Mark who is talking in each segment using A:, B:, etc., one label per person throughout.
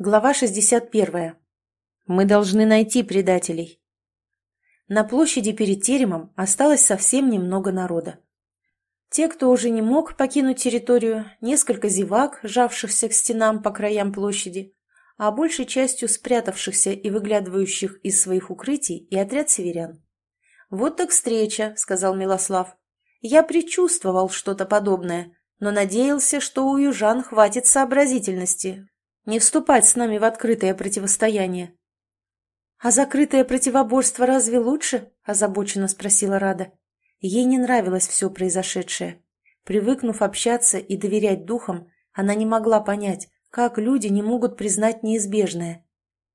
A: Глава 61. Мы должны найти предателей. На площади перед теремом осталось совсем немного народа. Те, кто уже не мог покинуть территорию, несколько зевак, сжавшихся к стенам по краям площади, а большей частью спрятавшихся и выглядывающих из своих укрытий и отряд северян. «Вот так встреча», — сказал Милослав. «Я предчувствовал что-то подобное, но надеялся, что у южан хватит сообразительности, не вступать с нами в открытое противостояние. «А закрытое противоборство разве лучше?» – озабоченно спросила Рада. Ей не нравилось все произошедшее. Привыкнув общаться и доверять духам, она не могла понять, как люди не могут признать неизбежное.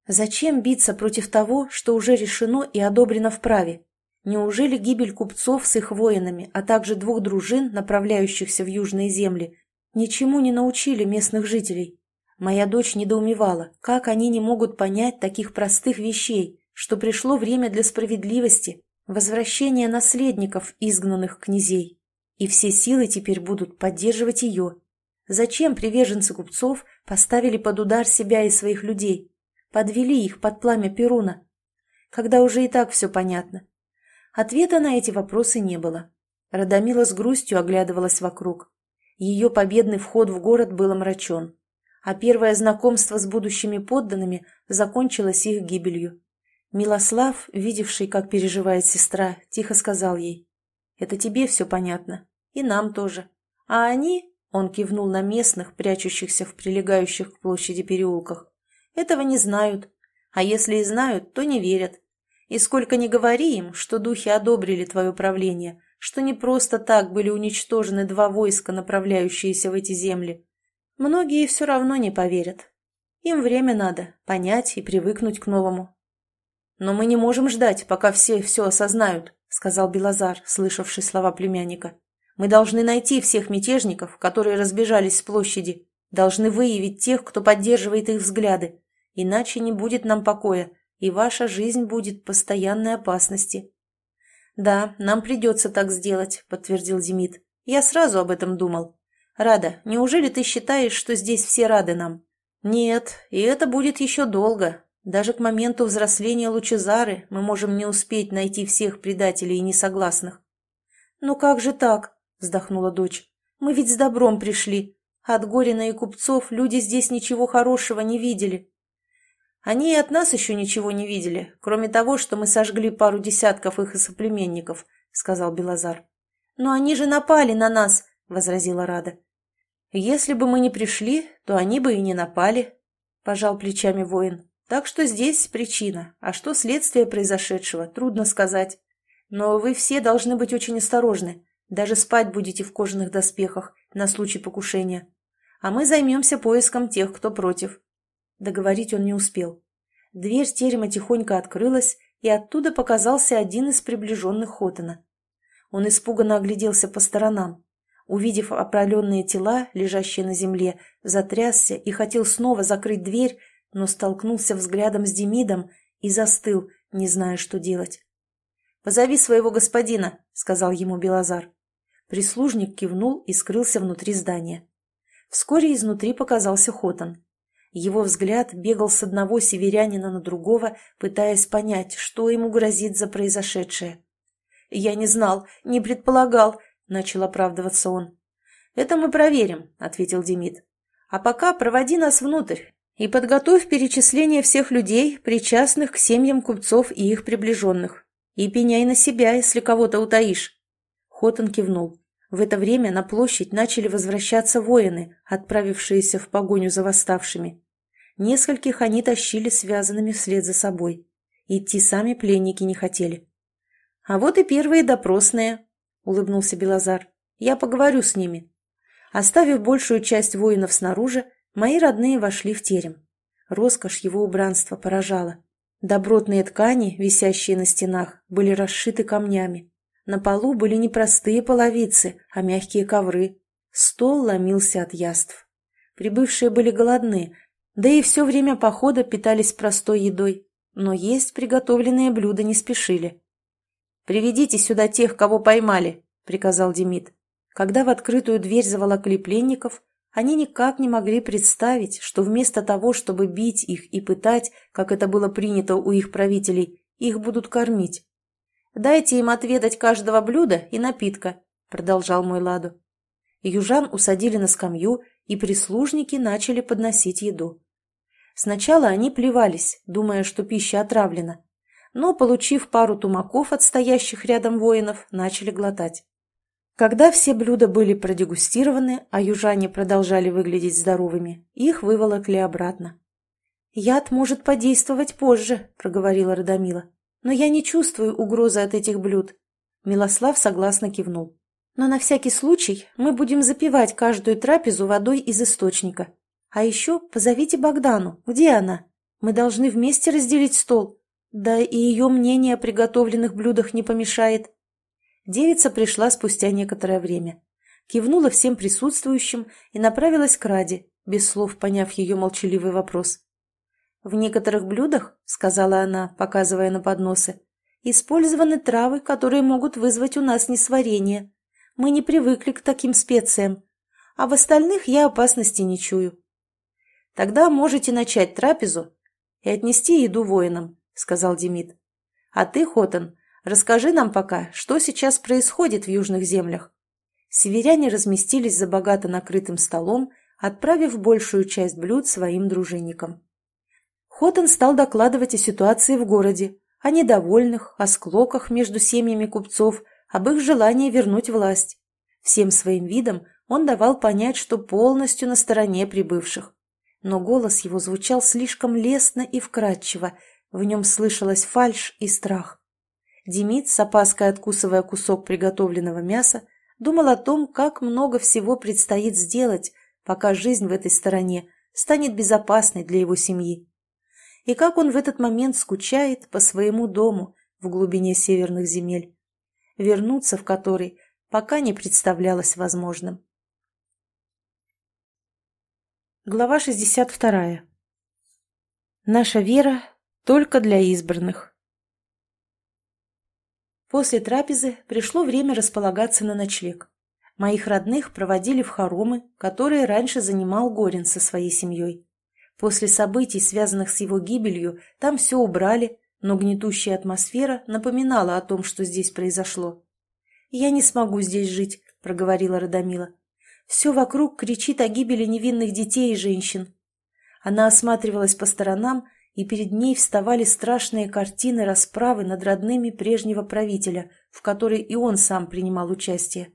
A: Зачем биться против того, что уже решено и одобрено в праве? Неужели гибель купцов с их воинами, а также двух дружин, направляющихся в южные земли, ничему не научили местных жителей? Моя дочь недоумевала, как они не могут понять таких простых вещей, что пришло время для справедливости, возвращения наследников изгнанных князей. И все силы теперь будут поддерживать ее. Зачем приверженцы купцов поставили под удар себя и своих людей? Подвели их под пламя Перуна? Когда уже и так все понятно. Ответа на эти вопросы не было. Радомила с грустью оглядывалась вокруг. Ее победный вход в город был омрачен а первое знакомство с будущими подданными закончилось их гибелью. Милослав, видевший, как переживает сестра, тихо сказал ей, «Это тебе все понятно, и нам тоже. А они...» — он кивнул на местных, прячущихся в прилегающих к площади переулках. «Этого не знают. А если и знают, то не верят. И сколько ни говори им, что духи одобрили твое правление, что не просто так были уничтожены два войска, направляющиеся в эти земли, Многие все равно не поверят. Им время надо понять и привыкнуть к новому. «Но мы не можем ждать, пока все все осознают», — сказал Белозар, слышавший слова племянника. «Мы должны найти всех мятежников, которые разбежались с площади, должны выявить тех, кто поддерживает их взгляды, иначе не будет нам покоя, и ваша жизнь будет постоянной опасности». «Да, нам придется так сделать», — подтвердил Демид. «Я сразу об этом думал». Рада, неужели ты считаешь, что здесь все рады нам? Нет, и это будет еще долго. Даже к моменту взросления Лучезары мы можем не успеть найти всех предателей и несогласных. Ну как же так? Вздохнула дочь. Мы ведь с добром пришли. От Горина и купцов люди здесь ничего хорошего не видели. Они и от нас еще ничего не видели, кроме того, что мы сожгли пару десятков их и соплеменников, — сказал Белозар. Но они же напали на нас, — возразила Рада. «Если бы мы не пришли, то они бы и не напали», — пожал плечами воин. «Так что здесь причина, а что следствие произошедшего, трудно сказать. Но вы все должны быть очень осторожны, даже спать будете в кожаных доспехах на случай покушения. А мы займемся поиском тех, кто против». Договорить он не успел. Дверь терема тихонько открылась, и оттуда показался один из приближенных Хотена. Он испуганно огляделся по сторонам. Увидев опаленные тела, лежащие на земле, затрясся и хотел снова закрыть дверь, но столкнулся взглядом с Демидом и застыл, не зная, что делать. «Позови своего господина», — сказал ему Белозар. Прислужник кивнул и скрылся внутри здания. Вскоре изнутри показался Хотан. Его взгляд бегал с одного северянина на другого, пытаясь понять, что ему грозит за произошедшее. «Я не знал, не предполагал, – начал оправдываться он. «Это мы проверим», – ответил Демид. «А пока проводи нас внутрь и подготовь перечисление всех людей, причастных к семьям купцов и их приближенных. И пеняй на себя, если кого-то утаишь». Хотон кивнул. В это время на площадь начали возвращаться воины, отправившиеся в погоню за восставшими. Нескольких они тащили связанными вслед за собой. Идти сами пленники не хотели. «А вот и первые допросные», — улыбнулся Белозар. «Я поговорю с ними». Оставив большую часть воинов снаружи, мои родные вошли в терем. Роскошь его убранства поражала. Добротные ткани, висящие на стенах, были расшиты камнями. На полу были не простые половицы, а мягкие ковры. Стол ломился от яств. Прибывшие были голодны, да и все время похода питались простой едой, но есть приготовленные блюда не спешили. «Приведите сюда тех, кого поймали», — приказал Демид. Когда в открытую дверь заволокли пленников, они никак не могли представить, что вместо того, чтобы бить их и пытать, как это было принято у их правителей, их будут кормить. «Дайте им отведать каждого блюда и напитка», — продолжал мой Ладу. Южан усадили на скамью, и прислужники начали подносить еду. Сначала они плевались, думая, что пища отравлена, но, получив пару тумаков от стоящих рядом воинов, начали глотать. Когда все блюда были продегустированы, а южане продолжали выглядеть здоровыми, их выволокли обратно. «Яд может подействовать позже», — проговорила Радомила. «Но я не чувствую угрозы от этих блюд». Милослав согласно кивнул. «Но на всякий случай мы будем запивать каждую трапезу водой из источника. А еще позовите Богдану. Где она? Мы должны вместе разделить стол». Да и ее мнение о приготовленных блюдах не помешает. Девица пришла спустя некоторое время. Кивнула всем присутствующим и направилась к Раде, без слов поняв ее молчаливый вопрос. «В некоторых блюдах, — сказала она, показывая на подносы, — использованы травы, которые могут вызвать у нас несварение. Мы не привыкли к таким специям. А в остальных я опасности не чую. Тогда можете начать трапезу и отнести еду воинам. — сказал Демид. «А ты, Хотан, расскажи нам пока, что сейчас происходит в южных землях». Северяне разместились за богато накрытым столом, отправив большую часть блюд своим дружинникам. Хотан стал докладывать о ситуации в городе, о недовольных, о склоках между семьями купцов, об их желании вернуть власть. Всем своим видом он давал понять, что полностью на стороне прибывших. Но голос его звучал слишком лестно и вкрадчиво, в нем слышалась фальшь и страх. Демид, с опаской откусывая кусок приготовленного мяса, думал о том, как много всего предстоит сделать, пока жизнь в этой стороне станет безопасной для его семьи. И как он в этот момент скучает по своему дому в глубине северных земель, вернуться в который пока не представлялось возможным. Глава 62. Наша вера только для избранных. После трапезы пришло время располагаться на ночлег. Моих родных проводили в хоромы, которые раньше занимал Горин со своей семьей. После событий, связанных с его гибелью, там все убрали, но гнетущая атмосфера напоминала о том, что здесь произошло. «Я не смогу здесь жить», — проговорила Радомила. «Все вокруг кричит о гибели невинных детей и женщин». Она осматривалась по сторонам и перед ней вставали страшные картины расправы над родными прежнего правителя, в которой и он сам принимал участие.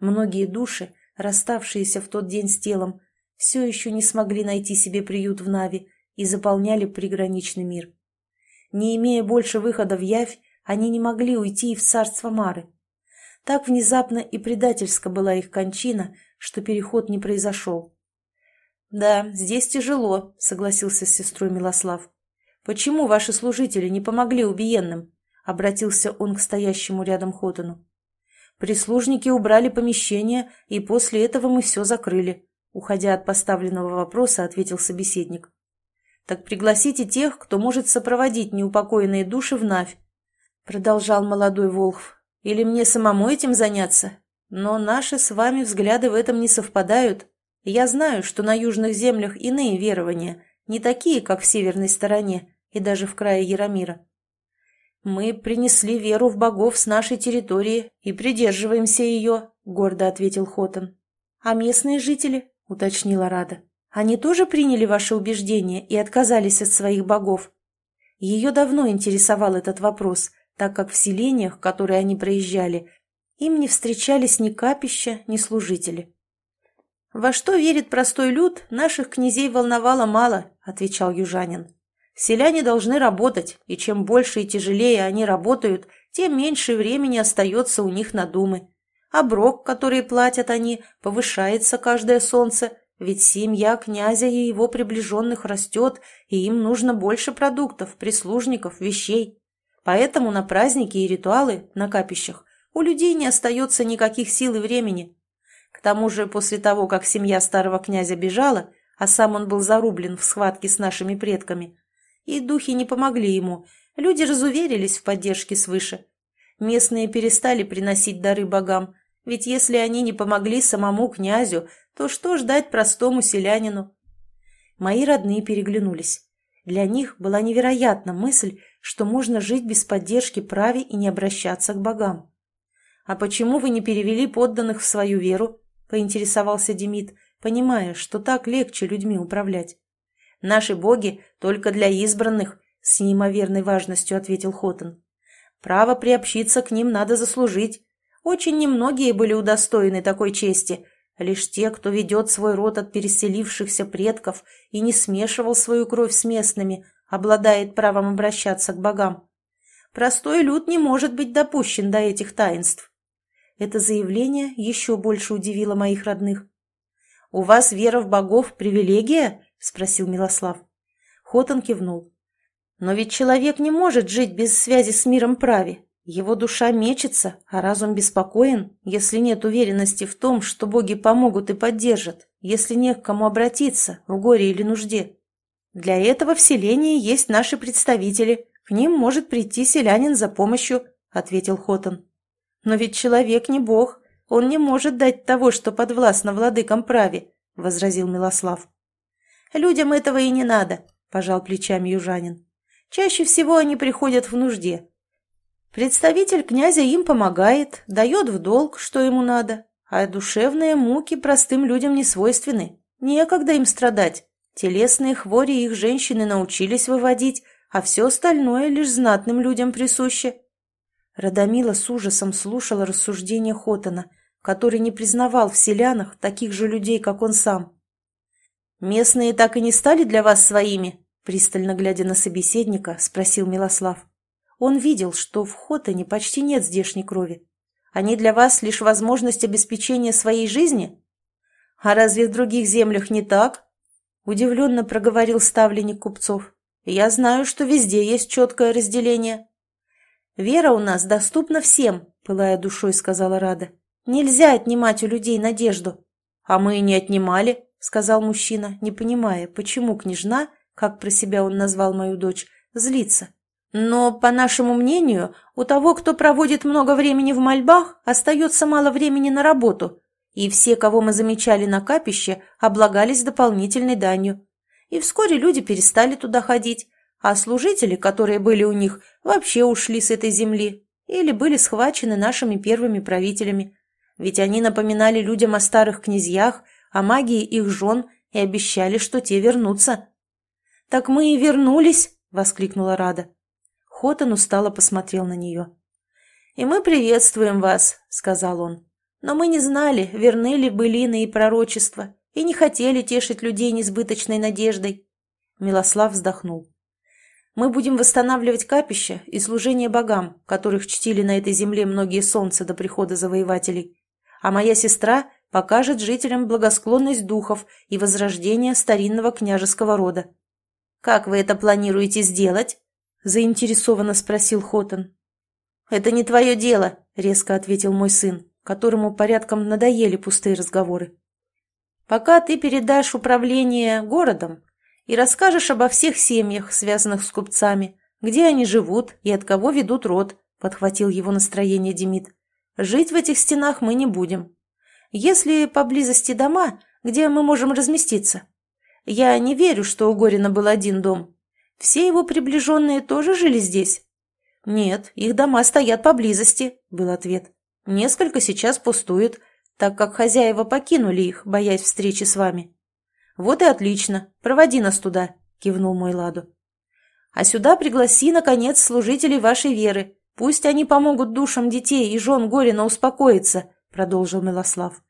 A: Многие души, расставшиеся в тот день с телом, все еще не смогли найти себе приют в Нави и заполняли приграничный мир. Не имея больше выхода в Явь, они не могли уйти и в царство Мары. Так внезапно и предательско была их кончина, что переход не произошел. «Да, здесь тяжело», — согласился с сестрой Милослав. «Почему ваши служители не помогли убиенным?» — обратился он к стоящему рядом Хотону. «Прислужники убрали помещение, и после этого мы все закрыли», — уходя от поставленного вопроса, ответил собеседник. «Так пригласите тех, кто может сопроводить неупокоенные души в Навь», — продолжал молодой Волхв. «Или мне самому этим заняться? Но наши с вами взгляды в этом не совпадают». Я знаю, что на южных землях иные верования, не такие, как в северной стороне и даже в крае Яромира. «Мы принесли веру в богов с нашей территории и придерживаемся ее», — гордо ответил Хотан. «А местные жители?» — уточнила Рада. «Они тоже приняли ваше убеждение и отказались от своих богов?» Ее давно интересовал этот вопрос, так как в селениях, которые они проезжали, им не встречались ни капища, ни служители. «Во что верит простой люд, наших князей волновало мало», – отвечал южанин. «Селяне должны работать, и чем больше и тяжелее они работают, тем меньше времени остается у них на думы. А брок, который платят они, повышается каждое солнце, ведь семья князя и его приближенных растет, и им нужно больше продуктов, прислужников, вещей. Поэтому на праздники и ритуалы на капищах у людей не остается никаких сил и времени. К тому же после того, как семья старого князя бежала, а сам он был зарублен в схватке с нашими предками, и духи не помогли ему, люди разуверились в поддержке свыше. Местные перестали приносить дары богам, ведь если они не помогли самому князю, то что ждать простому селянину? Мои родные переглянулись. Для них была невероятна мысль, что можно жить без поддержки праве и не обращаться к богам. «А почему вы не перевели подданных в свою веру?» — поинтересовался Демид, понимая, что так легче людьми управлять. «Наши боги только для избранных», — с неимоверной важностью ответил Хотон. «Право приобщиться к ним надо заслужить. Очень немногие были удостоены такой чести, лишь те, кто ведет свой род от переселившихся предков и не смешивал свою кровь с местными, обладает правом обращаться к богам. Простой люд не может быть допущен до этих таинств. Это заявление еще больше удивило моих родных. «У вас вера в богов – привилегия?» – спросил Милослав. Хотон кивнул. «Но ведь человек не может жить без связи с миром праве. Его душа мечется, а разум беспокоен, если нет уверенности в том, что боги помогут и поддержат, если не к кому обратиться в горе или нужде. Для этого в селении есть наши представители, к ним может прийти селянин за помощью», – ответил Хотон. «Но ведь человек не бог, он не может дать того, что подвластно владыкам праве», — возразил Милослав. «Людям этого и не надо», — пожал плечами южанин. «Чаще всего они приходят в нужде. Представитель князя им помогает, дает в долг, что ему надо, а душевные муки простым людям не свойственны, некогда им страдать». Телесные хвори их женщины научились выводить, а все остальное лишь знатным людям присуще. Радомила с ужасом слушала рассуждения Хотана, который не признавал в селянах таких же людей, как он сам. «Местные так и не стали для вас своими?» Пристально глядя на собеседника, спросил Милослав. Он видел, что в Хотане почти нет здешней крови. Они для вас лишь возможность обеспечения своей жизни? А разве в других землях не так? Удивленно проговорил ставленник купцов. Я знаю, что везде есть четкое разделение. «Вера у нас доступна всем», — пылая душой сказала Рада. «Нельзя отнимать у людей надежду». «А мы и не отнимали», — сказал мужчина, не понимая, почему княжна, как про себя он назвал мою дочь, злится. «Но, по нашему мнению, у того, кто проводит много времени в мольбах, остается мало времени на работу, и все, кого мы замечали на капище, облагались дополнительной данью. И вскоре люди перестали туда ходить, а служители, которые были у них, вообще ушли с этой земли или были схвачены нашими первыми правителями, ведь они напоминали людям о старых князьях, о магии их жен и обещали, что те вернутся. «Так мы и вернулись!» — воскликнула Рада. Хотан устало посмотрел на нее. «И мы приветствуем вас», — сказал он. «Но мы не знали, верны ли былины и пророчества, и не хотели тешить людей несбыточной надеждой». Милослав вздохнул. Мы будем восстанавливать капища и служение богам, которых чтили на этой земле многие солнца до прихода завоевателей. А моя сестра покажет жителям благосклонность духов и возрождение старинного княжеского рода. «Как вы это планируете сделать?» – заинтересованно спросил Хотон. «Это не твое дело», – резко ответил мой сын, которому порядком надоели пустые разговоры. «Пока ты передашь управление городом, и расскажешь обо всех семьях, связанных с купцами, где они живут и от кого ведут род», — подхватил его настроение Демид. «Жить в этих стенах мы не будем. Если поблизости дома, где мы можем разместиться? Я не верю, что у Горина был один дом. Все его приближенные тоже жили здесь?» «Нет, их дома стоят поблизости», — был ответ. «Несколько сейчас пустуют, так как хозяева покинули их, боясь встречи с вами». «Вот и отлично. Проводи нас туда», — кивнул мой Ладу. «А сюда пригласи, наконец, служителей вашей веры. Пусть они помогут душам детей и жен Горина успокоиться», — продолжил Милослав.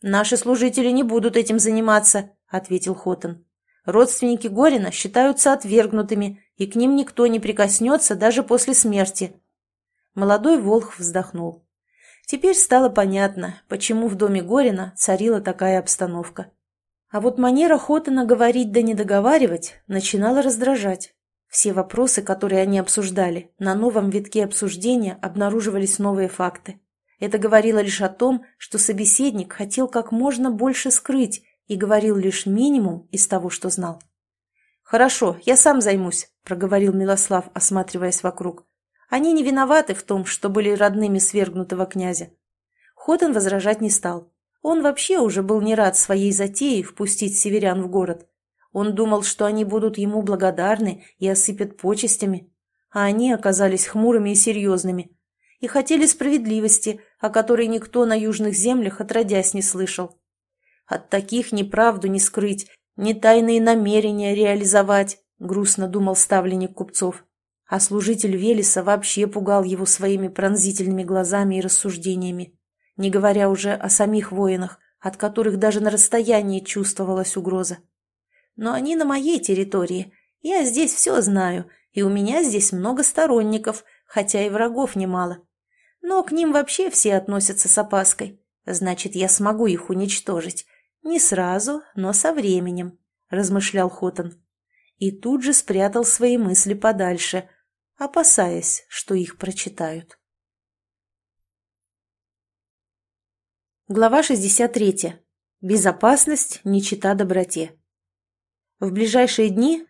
A: «Наши служители не будут этим заниматься», — ответил Хотон. «Родственники Горина считаются отвергнутыми, и к ним никто не прикоснется даже после смерти». Молодой Волх вздохнул. Теперь стало понятно, почему в доме Горина царила такая обстановка. А вот манера Хотана говорить да не договаривать начинала раздражать. Все вопросы, которые они обсуждали, на новом витке обсуждения обнаруживались новые факты. Это говорило лишь о том, что собеседник хотел как можно больше скрыть и говорил лишь минимум из того, что знал. «Хорошо, я сам займусь», – проговорил Милослав, осматриваясь вокруг. «Они не виноваты в том, что были родными свергнутого князя». Хотан возражать не стал. Он вообще уже был не рад своей затее впустить северян в город. Он думал, что они будут ему благодарны и осыпят почестями, а они оказались хмурыми и серьезными и хотели справедливости, о которой никто на южных землях отродясь не слышал. От таких ни правду не скрыть, ни тайные намерения реализовать, грустно думал ставленник купцов. А служитель Велеса вообще пугал его своими пронзительными глазами и рассуждениями не говоря уже о самих воинах, от которых даже на расстоянии чувствовалась угроза. Но они на моей территории, я здесь все знаю, и у меня здесь много сторонников, хотя и врагов немало. Но к ним вообще все относятся с опаской, значит, я смогу их уничтожить. Не сразу, но со временем, размышлял Хотон. И тут же спрятал свои мысли подальше, опасаясь, что их прочитают. Глава 63. Безопасность не чита доброте. В ближайшие дни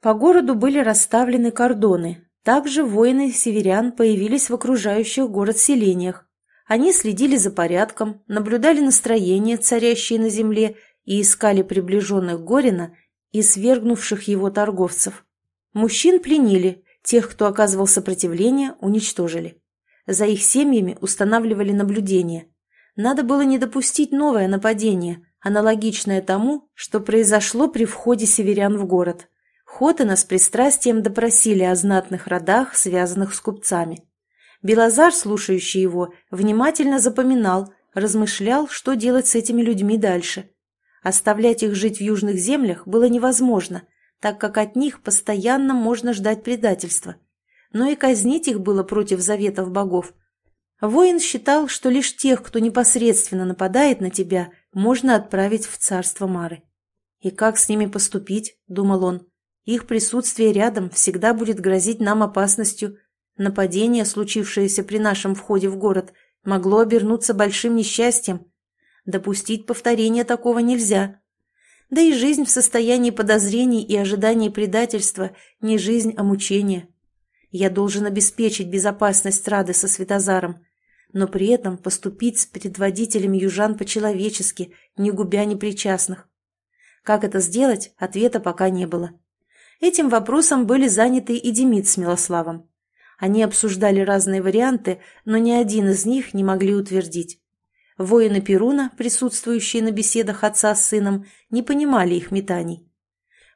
A: по городу были расставлены кордоны. Также воины северян появились в окружающих город селениях. Они следили за порядком, наблюдали настроение, царящее на земле, и искали приближенных Горина и свергнувших его торговцев. Мужчин пленили, тех, кто оказывал сопротивление, уничтожили. За их семьями устанавливали наблюдение – надо было не допустить новое нападение, аналогичное тому, что произошло при входе северян в город. Хотана с пристрастием допросили о знатных родах, связанных с купцами. Белозар, слушающий его, внимательно запоминал, размышлял, что делать с этими людьми дальше. Оставлять их жить в южных землях было невозможно, так как от них постоянно можно ждать предательства. Но и казнить их было против заветов богов Воин считал, что лишь тех, кто непосредственно нападает на тебя, можно отправить в царство Мары. И как с ними поступить, думал он. Их присутствие рядом всегда будет грозить нам опасностью. Нападение, случившееся при нашем входе в город, могло обернуться большим несчастьем. Допустить повторения такого нельзя. Да и жизнь в состоянии подозрений и ожиданий предательства не жизнь, а мучение. Я должен обеспечить безопасность Рады со Светозаром но при этом поступить с предводителем южан по-человечески, не губя непричастных. Как это сделать, ответа пока не было. Этим вопросом были заняты и Демид с Милославом. Они обсуждали разные варианты, но ни один из них не могли утвердить. Воины Перуна, присутствующие на беседах отца с сыном, не понимали их метаний.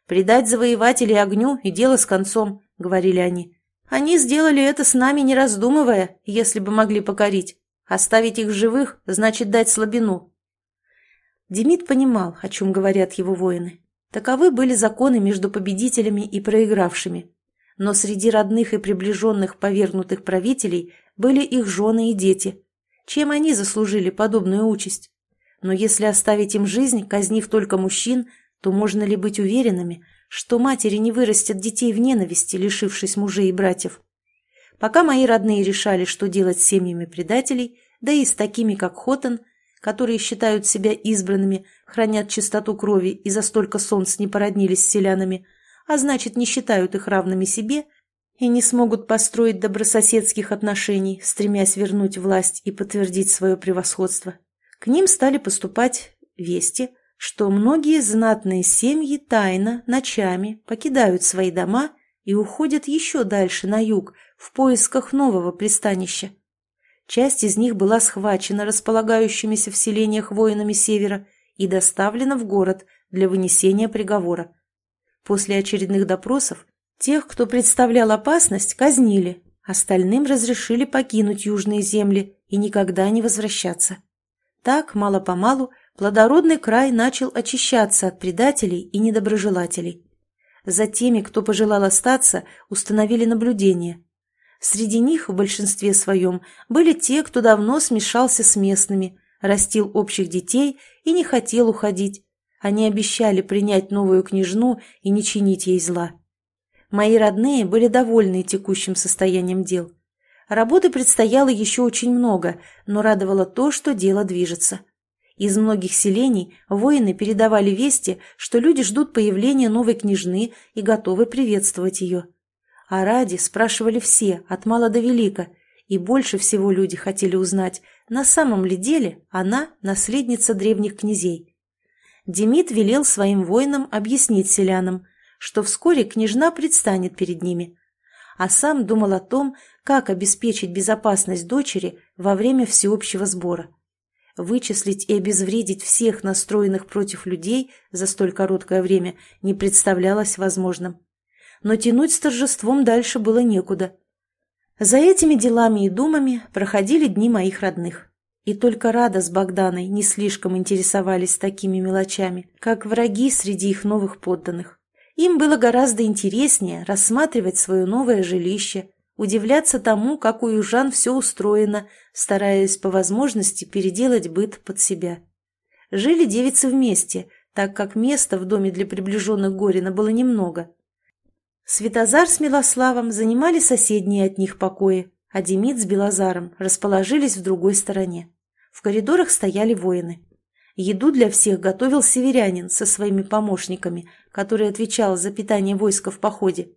A: «Предать завоевателей огню и дело с концом», — говорили они. Они сделали это с нами, не раздумывая, если бы могли покорить. Оставить их живых – значит дать слабину». Демид понимал, о чем говорят его воины. Таковы были законы между победителями и проигравшими. Но среди родных и приближенных повергнутых правителей были их жены и дети. Чем они заслужили подобную участь? Но если оставить им жизнь, казнив только мужчин, то можно ли быть уверенными, что матери не вырастят детей в ненависти, лишившись мужей и братьев. Пока мои родные решали, что делать с семьями предателей, да и с такими, как Хотон, которые считают себя избранными, хранят чистоту крови и за столько солнц не породнились с селянами, а значит не считают их равными себе и не смогут построить добрососедских отношений, стремясь вернуть власть и подтвердить свое превосходство. К ним стали поступать вести – что многие знатные семьи тайно, ночами покидают свои дома и уходят еще дальше на юг в поисках нового пристанища. Часть из них была схвачена располагающимися в селениях воинами севера и доставлена в город для вынесения приговора. После очередных допросов тех, кто представлял опасность, казнили, остальным разрешили покинуть южные земли и никогда не возвращаться. Так, мало-помалу, плодородный край начал очищаться от предателей и недоброжелателей. За теми, кто пожелал остаться, установили наблюдение. Среди них в большинстве своем были те, кто давно смешался с местными, растил общих детей и не хотел уходить. Они обещали принять новую княжну и не чинить ей зла. Мои родные были довольны текущим состоянием дел. Работы предстояло еще очень много, но радовало то, что дело движется. Из многих селений воины передавали вести, что люди ждут появления новой княжны и готовы приветствовать ее. О Раде спрашивали все, от мала до велика, и больше всего люди хотели узнать, на самом ли деле она наследница древних князей. Демид велел своим воинам объяснить селянам, что вскоре княжна предстанет перед ними, а сам думал о том, как обеспечить безопасность дочери во время всеобщего сбора. Вычислить и обезвредить всех настроенных против людей за столь короткое время не представлялось возможным. Но тянуть с торжеством дальше было некуда. За этими делами и думами проходили дни моих родных. И только Рада с Богданой не слишком интересовались такими мелочами, как враги среди их новых подданных. Им было гораздо интереснее рассматривать свое новое жилище, удивляться тому, как у южан все устроено, стараясь по возможности переделать быт под себя. Жили девицы вместе, так как места в доме для приближенных Горина было немного. Святозар с Милославом занимали соседние от них покои, а Демид с Белозаром расположились в другой стороне. В коридорах стояли воины. Еду для всех готовил северянин со своими помощниками, который отвечал за питание войска в походе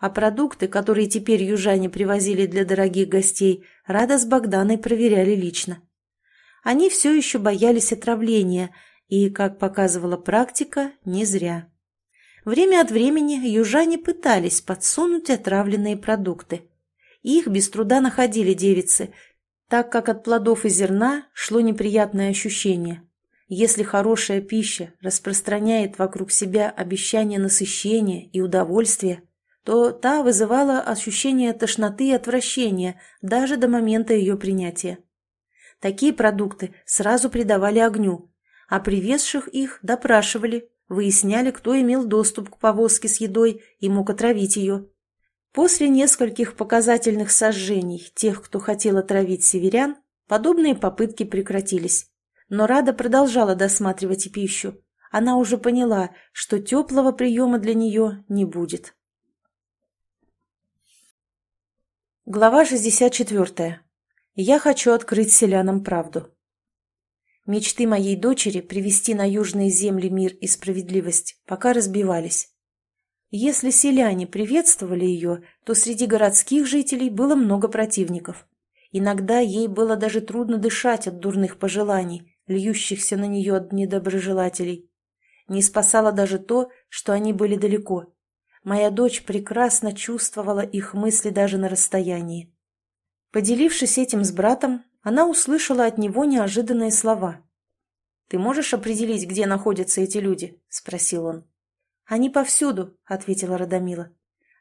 A: а продукты, которые теперь южане привозили для дорогих гостей, Рада с Богданой проверяли лично. Они все еще боялись отравления, и, как показывала практика, не зря. Время от времени южане пытались подсунуть отравленные продукты. Их без труда находили девицы, так как от плодов и зерна шло неприятное ощущение. Если хорошая пища распространяет вокруг себя обещание насыщения и удовольствия, то та вызывала ощущение тошноты и отвращения даже до момента ее принятия. Такие продукты сразу придавали огню, а привезших их допрашивали, выясняли, кто имел доступ к повозке с едой и мог отравить ее. После нескольких показательных сожжений тех, кто хотел отравить северян, подобные попытки прекратились. Но Рада продолжала досматривать пищу. Она уже поняла, что теплого приема для нее не будет. Глава 64. Я хочу открыть селянам правду. Мечты моей дочери привести на южные земли мир и справедливость пока разбивались. Если селяне приветствовали ее, то среди городских жителей было много противников. Иногда ей было даже трудно дышать от дурных пожеланий, льющихся на нее от недоброжелателей. Не спасало даже то, что они были далеко – Моя дочь прекрасно чувствовала их мысли даже на расстоянии. Поделившись этим с братом, она услышала от него неожиданные слова. «Ты можешь определить, где находятся эти люди?» – спросил он. «Они повсюду», – ответила Радомила.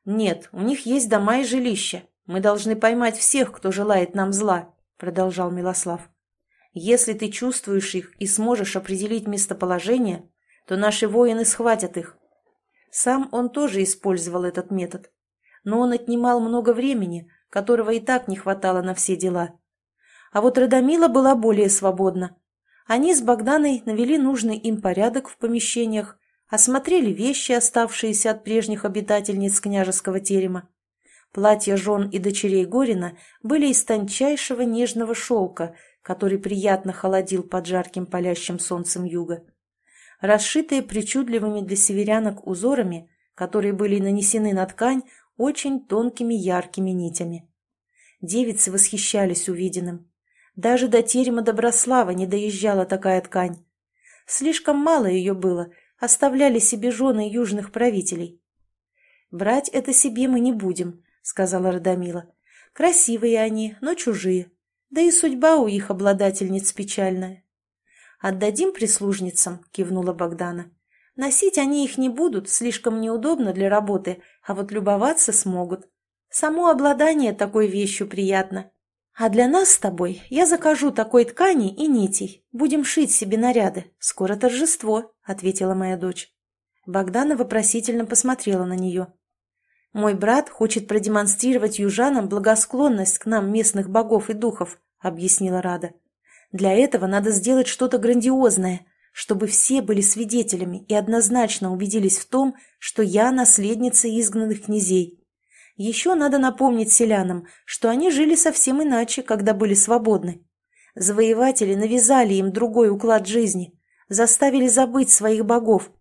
A: «Нет, у них есть дома и жилища. Мы должны поймать всех, кто желает нам зла», – продолжал Милослав. «Если ты чувствуешь их и сможешь определить местоположение, то наши воины схватят их, сам он тоже использовал этот метод. Но он отнимал много времени, которого и так не хватало на все дела. А вот Радомила была более свободна. Они с Богданой навели нужный им порядок в помещениях, осмотрели вещи, оставшиеся от прежних обитательниц княжеского терема. Платья жен и дочерей Горина были из тончайшего нежного шелка, который приятно холодил под жарким палящим солнцем юга расшитые причудливыми для северянок узорами, которые были нанесены на ткань очень тонкими яркими нитями. Девицы восхищались увиденным. Даже до терема Доброслава не доезжала такая ткань. Слишком мало ее было, оставляли себе жены южных правителей. «Брать это себе мы не будем», — сказала Радомила. «Красивые они, но чужие. Да и судьба у их обладательниц печальная. «Отдадим прислужницам», — кивнула Богдана. «Носить они их не будут, слишком неудобно для работы, а вот любоваться смогут. Само обладание такой вещью приятно. А для нас с тобой я закажу такой ткани и нитей. Будем шить себе наряды. Скоро торжество», — ответила моя дочь. Богдана вопросительно посмотрела на нее. «Мой брат хочет продемонстрировать южанам благосклонность к нам местных богов и духов», — объяснила Рада. Для этого надо сделать что-то грандиозное, чтобы все были свидетелями и однозначно убедились в том, что я наследница изгнанных князей. Еще надо напомнить селянам, что они жили совсем иначе, когда были свободны. Завоеватели навязали им другой уклад жизни, заставили забыть своих богов.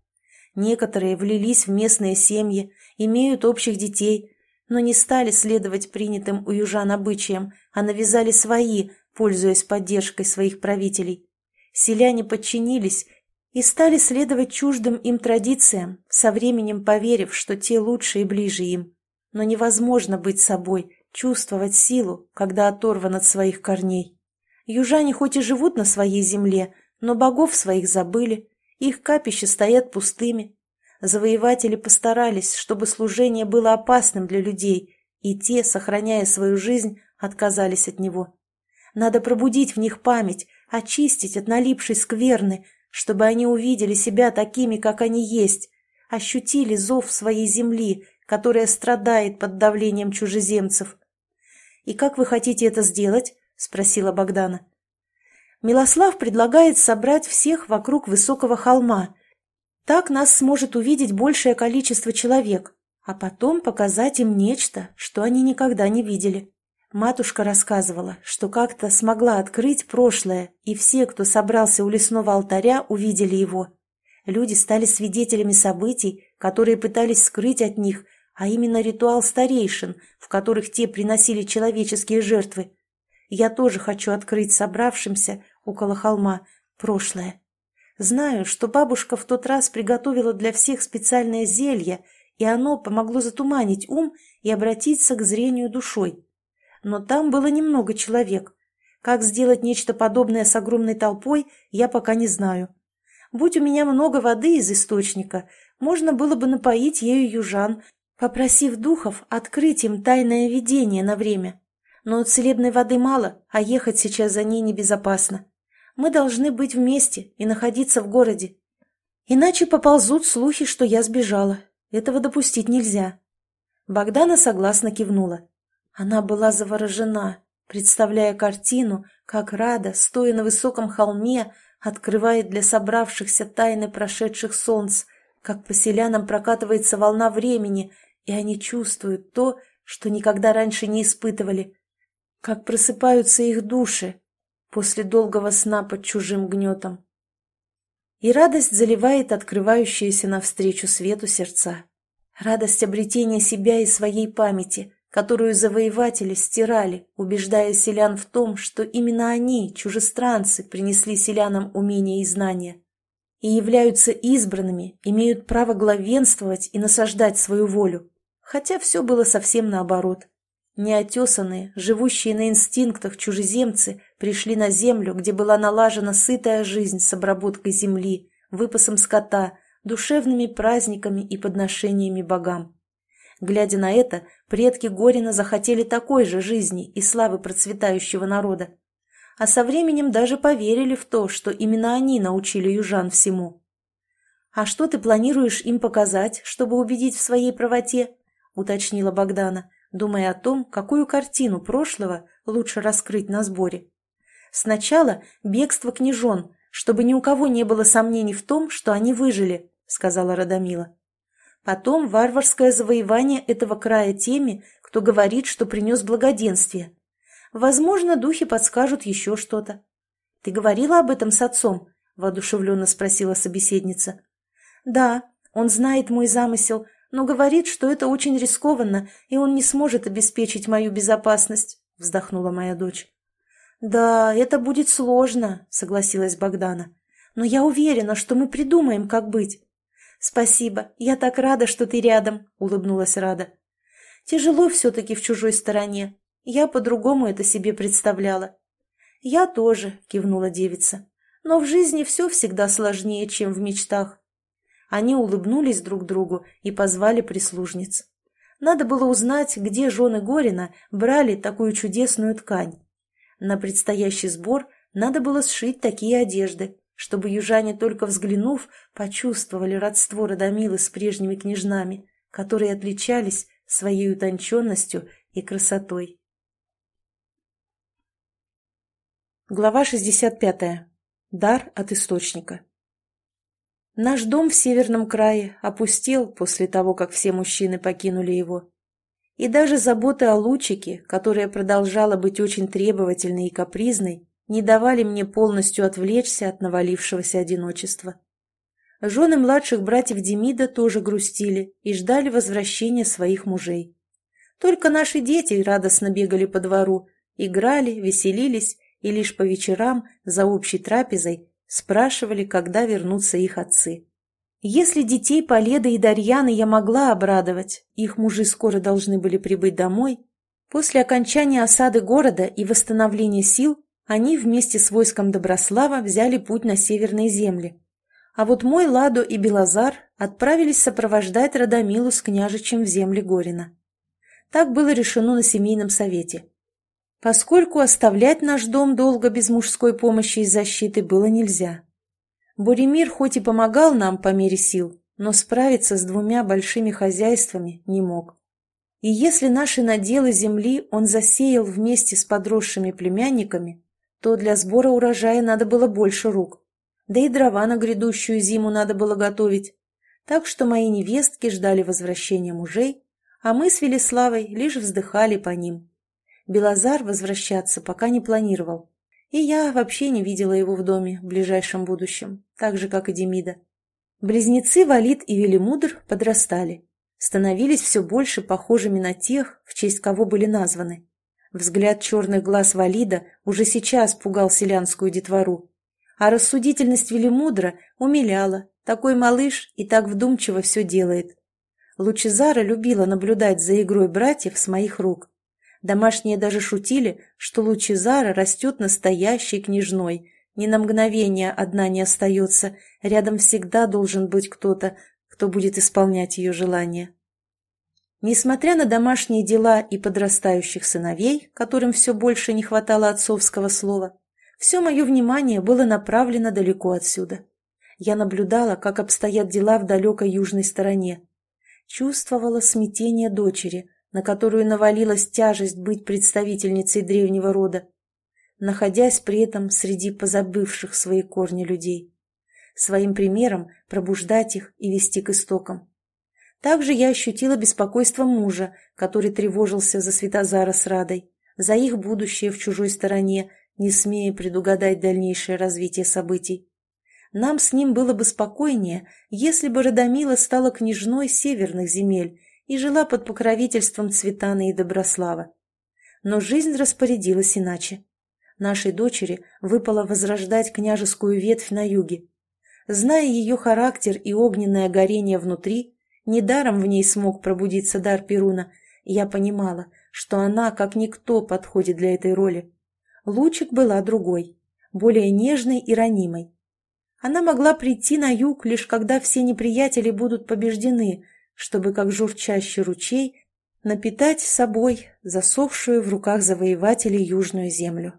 A: Некоторые влились в местные семьи, имеют общих детей, но не стали следовать принятым у южан обычаям, а навязали свои, пользуясь поддержкой своих правителей. Селяне подчинились и стали следовать чуждым им традициям, со временем поверив, что те лучше и ближе им. Но невозможно быть собой, чувствовать силу, когда оторван от своих корней. Южане хоть и живут на своей земле, но богов своих забыли, их капища стоят пустыми. Завоеватели постарались, чтобы служение было опасным для людей, и те, сохраняя свою жизнь, отказались от него. Надо пробудить в них память, очистить от налипшей скверны, чтобы они увидели себя такими, как они есть, ощутили зов своей земли, которая страдает под давлением чужеземцев. «И как вы хотите это сделать?» – спросила Богдана. Милослав предлагает собрать всех вокруг высокого холма. Так нас сможет увидеть большее количество человек, а потом показать им нечто, что они никогда не видели. Матушка рассказывала, что как-то смогла открыть прошлое, и все, кто собрался у лесного алтаря, увидели его. Люди стали свидетелями событий, которые пытались скрыть от них, а именно ритуал старейшин, в которых те приносили человеческие жертвы. Я тоже хочу открыть собравшимся около холма прошлое. Знаю, что бабушка в тот раз приготовила для всех специальное зелье, и оно помогло затуманить ум и обратиться к зрению душой но там было немного человек. Как сделать нечто подобное с огромной толпой, я пока не знаю. Будь у меня много воды из источника, можно было бы напоить ею южан, попросив духов открыть им тайное видение на время. Но целебной воды мало, а ехать сейчас за ней небезопасно. Мы должны быть вместе и находиться в городе. Иначе поползут слухи, что я сбежала. Этого допустить нельзя. Богдана согласно кивнула. Она была заворожена, представляя картину, как Рада, стоя на высоком холме, открывает для собравшихся тайны прошедших солнц, как по селянам прокатывается волна времени, и они чувствуют то, что никогда раньше не испытывали, как просыпаются их души после долгого сна под чужим гнетом. И радость заливает открывающиеся навстречу свету сердца. Радость обретения себя и своей памяти, которую завоеватели стирали, убеждая селян в том, что именно они, чужестранцы, принесли селянам умения и знания, и являются избранными, имеют право главенствовать и насаждать свою волю. Хотя все было совсем наоборот. Неотесанные, живущие на инстинктах чужеземцы пришли на землю, где была налажена сытая жизнь с обработкой земли, выпасом скота, душевными праздниками и подношениями богам. Глядя на это, Предки Горина захотели такой же жизни и славы процветающего народа. А со временем даже поверили в то, что именно они научили южан всему. «А что ты планируешь им показать, чтобы убедить в своей правоте?» – уточнила Богдана, думая о том, какую картину прошлого лучше раскрыть на сборе. «Сначала бегство княжон, чтобы ни у кого не было сомнений в том, что они выжили», – сказала Радомила. Потом варварское завоевание этого края теми, кто говорит, что принес благоденствие. Возможно, духи подскажут еще что-то. — Ты говорила об этом с отцом? — воодушевленно спросила собеседница. — Да, он знает мой замысел, но говорит, что это очень рискованно, и он не сможет обеспечить мою безопасность, — вздохнула моя дочь. — Да, это будет сложно, — согласилась Богдана. — Но я уверена, что мы придумаем, как быть. «Спасибо, я так рада, что ты рядом», — улыбнулась Рада. «Тяжело все-таки в чужой стороне. Я по-другому это себе представляла». «Я тоже», — кивнула девица. «Но в жизни все всегда сложнее, чем в мечтах». Они улыбнулись друг другу и позвали прислужниц. Надо было узнать, где жены Горина брали такую чудесную ткань. На предстоящий сбор надо было сшить такие одежды, чтобы южане, только взглянув, почувствовали родство Радомилы с прежними княжнами, которые отличались своей утонченностью и красотой. Глава 65. Дар от источника. Наш дом в северном крае опустел после того, как все мужчины покинули его. И даже забота о Лучике, которая продолжала быть очень требовательной и капризной, не давали мне полностью отвлечься от навалившегося одиночества. Жены младших братьев Демида тоже грустили и ждали возвращения своих мужей. Только наши дети радостно бегали по двору, играли, веселились и лишь по вечерам за общей трапезой спрашивали, когда вернутся их отцы. Если детей Поледа и Дарьяны я могла обрадовать, их мужи скоро должны были прибыть домой, после окончания осады города и восстановления сил они вместе с войском Доброслава взяли путь на северные земли. А вот мой Ладо и Белозар отправились сопровождать Радомилу с княжичем в земли Горина. Так было решено на семейном совете. Поскольку оставлять наш дом долго без мужской помощи и защиты было нельзя. Боремир хоть и помогал нам по мере сил, но справиться с двумя большими хозяйствами не мог. И если наши наделы земли он засеял вместе с подросшими племянниками, что для сбора урожая надо было больше рук. Да и дрова на грядущую зиму надо было готовить. Так что мои невестки ждали возвращения мужей, а мы с Велеславой лишь вздыхали по ним. Белозар возвращаться пока не планировал. И я вообще не видела его в доме в ближайшем будущем, так же, как и Демида. Близнецы Валид и Велимудр подрастали, становились все больше похожими на тех, в честь кого были названы. Взгляд черных глаз Валида уже сейчас пугал селянскую детвору. А рассудительность Велимудра умиляла. Такой малыш и так вдумчиво все делает. Лучезара любила наблюдать за игрой братьев с моих рук. Домашние даже шутили, что Лучезара растет настоящей княжной. Ни на мгновение одна не остается, рядом всегда должен быть кто-то, кто будет исполнять ее желания. Несмотря на домашние дела и подрастающих сыновей, которым все больше не хватало отцовского слова, все мое внимание было направлено далеко отсюда. Я наблюдала, как обстоят дела в далекой южной стороне. Чувствовала смятение дочери, на которую навалилась тяжесть быть представительницей древнего рода, находясь при этом среди позабывших свои корни людей. Своим примером пробуждать их и вести к истокам. Также я ощутила беспокойство мужа, который тревожился за Светозара с Радой, за их будущее в чужой стороне, не смея предугадать дальнейшее развитие событий. Нам с ним было бы спокойнее, если бы Радомила стала княжной северных земель и жила под покровительством Цветана и Доброслава. Но жизнь распорядилась иначе. Нашей дочери выпало возрождать княжескую ветвь на юге. Зная ее характер и огненное горение внутри, Недаром в ней смог пробудиться дар Перуна. Я понимала, что она, как никто, подходит для этой роли. Лучик была другой, более нежной и ранимой. Она могла прийти на юг, лишь когда все неприятели будут побеждены, чтобы, как журчащий ручей, напитать собой засохшую в руках завоевателей южную землю.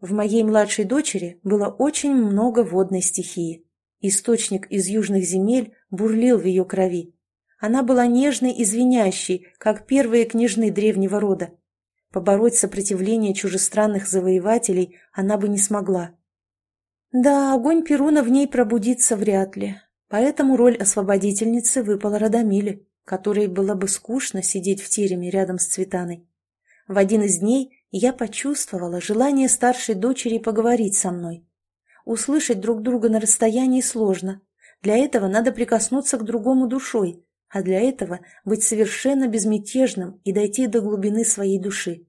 A: В моей младшей дочери было очень много водной стихии. Источник из южных земель бурлил в ее крови, она была нежной и звенящей, как первые княжны древнего рода. Побороть сопротивление чужестранных завоевателей она бы не смогла. Да, огонь Перуна в ней пробудится вряд ли, поэтому роль освободительницы выпала Радомиле, которой было бы скучно сидеть в тереме рядом с Цветаной. В один из дней я почувствовала желание старшей дочери поговорить со мной. Услышать друг друга на расстоянии сложно. Для этого надо прикоснуться к другому душой, а для этого быть совершенно безмятежным и дойти до глубины своей души.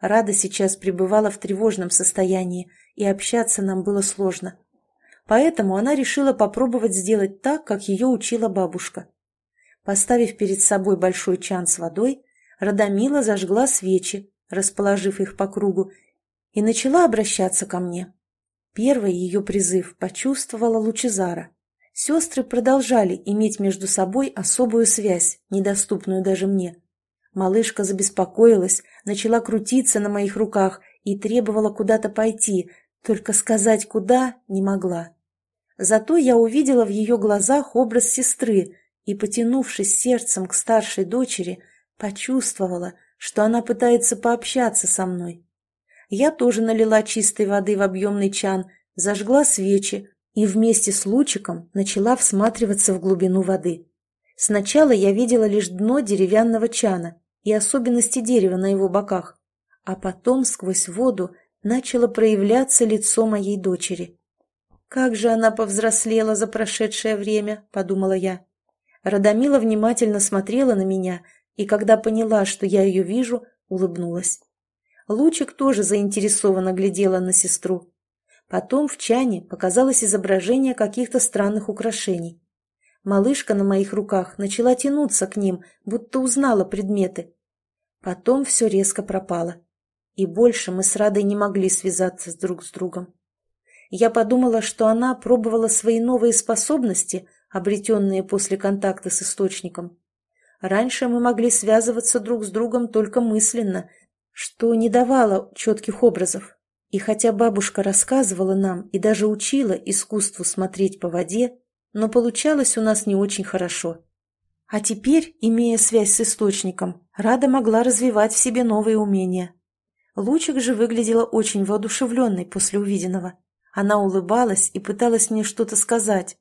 A: Рада сейчас пребывала в тревожном состоянии, и общаться нам было сложно. Поэтому она решила попробовать сделать так, как ее учила бабушка. Поставив перед собой большой чан с водой, Радомила зажгла свечи, расположив их по кругу, и начала обращаться ко мне. Первый ее призыв почувствовала Лучезара. Сестры продолжали иметь между собой особую связь, недоступную даже мне. Малышка забеспокоилась, начала крутиться на моих руках и требовала куда-то пойти, только сказать куда не могла. Зато я увидела в ее глазах образ сестры и, потянувшись сердцем к старшей дочери, почувствовала, что она пытается пообщаться со мной. Я тоже налила чистой воды в объемный чан, зажгла свечи, и вместе с лучиком начала всматриваться в глубину воды. Сначала я видела лишь дно деревянного чана и особенности дерева на его боках, а потом сквозь воду начало проявляться лицо моей дочери. «Как же она повзрослела за прошедшее время!» – подумала я. Радомила внимательно смотрела на меня, и когда поняла, что я ее вижу, улыбнулась. Лучик тоже заинтересованно глядела на сестру. Потом в чане показалось изображение каких-то странных украшений. Малышка на моих руках начала тянуться к ним, будто узнала предметы. Потом все резко пропало. И больше мы с Радой не могли связаться друг с другом. Я подумала, что она пробовала свои новые способности, обретенные после контакта с источником. Раньше мы могли связываться друг с другом только мысленно, что не давало четких образов. И хотя бабушка рассказывала нам и даже учила искусству смотреть по воде, но получалось у нас не очень хорошо. А теперь, имея связь с источником, Рада могла развивать в себе новые умения. Лучик же выглядела очень воодушевленной после увиденного. Она улыбалась и пыталась мне что-то сказать.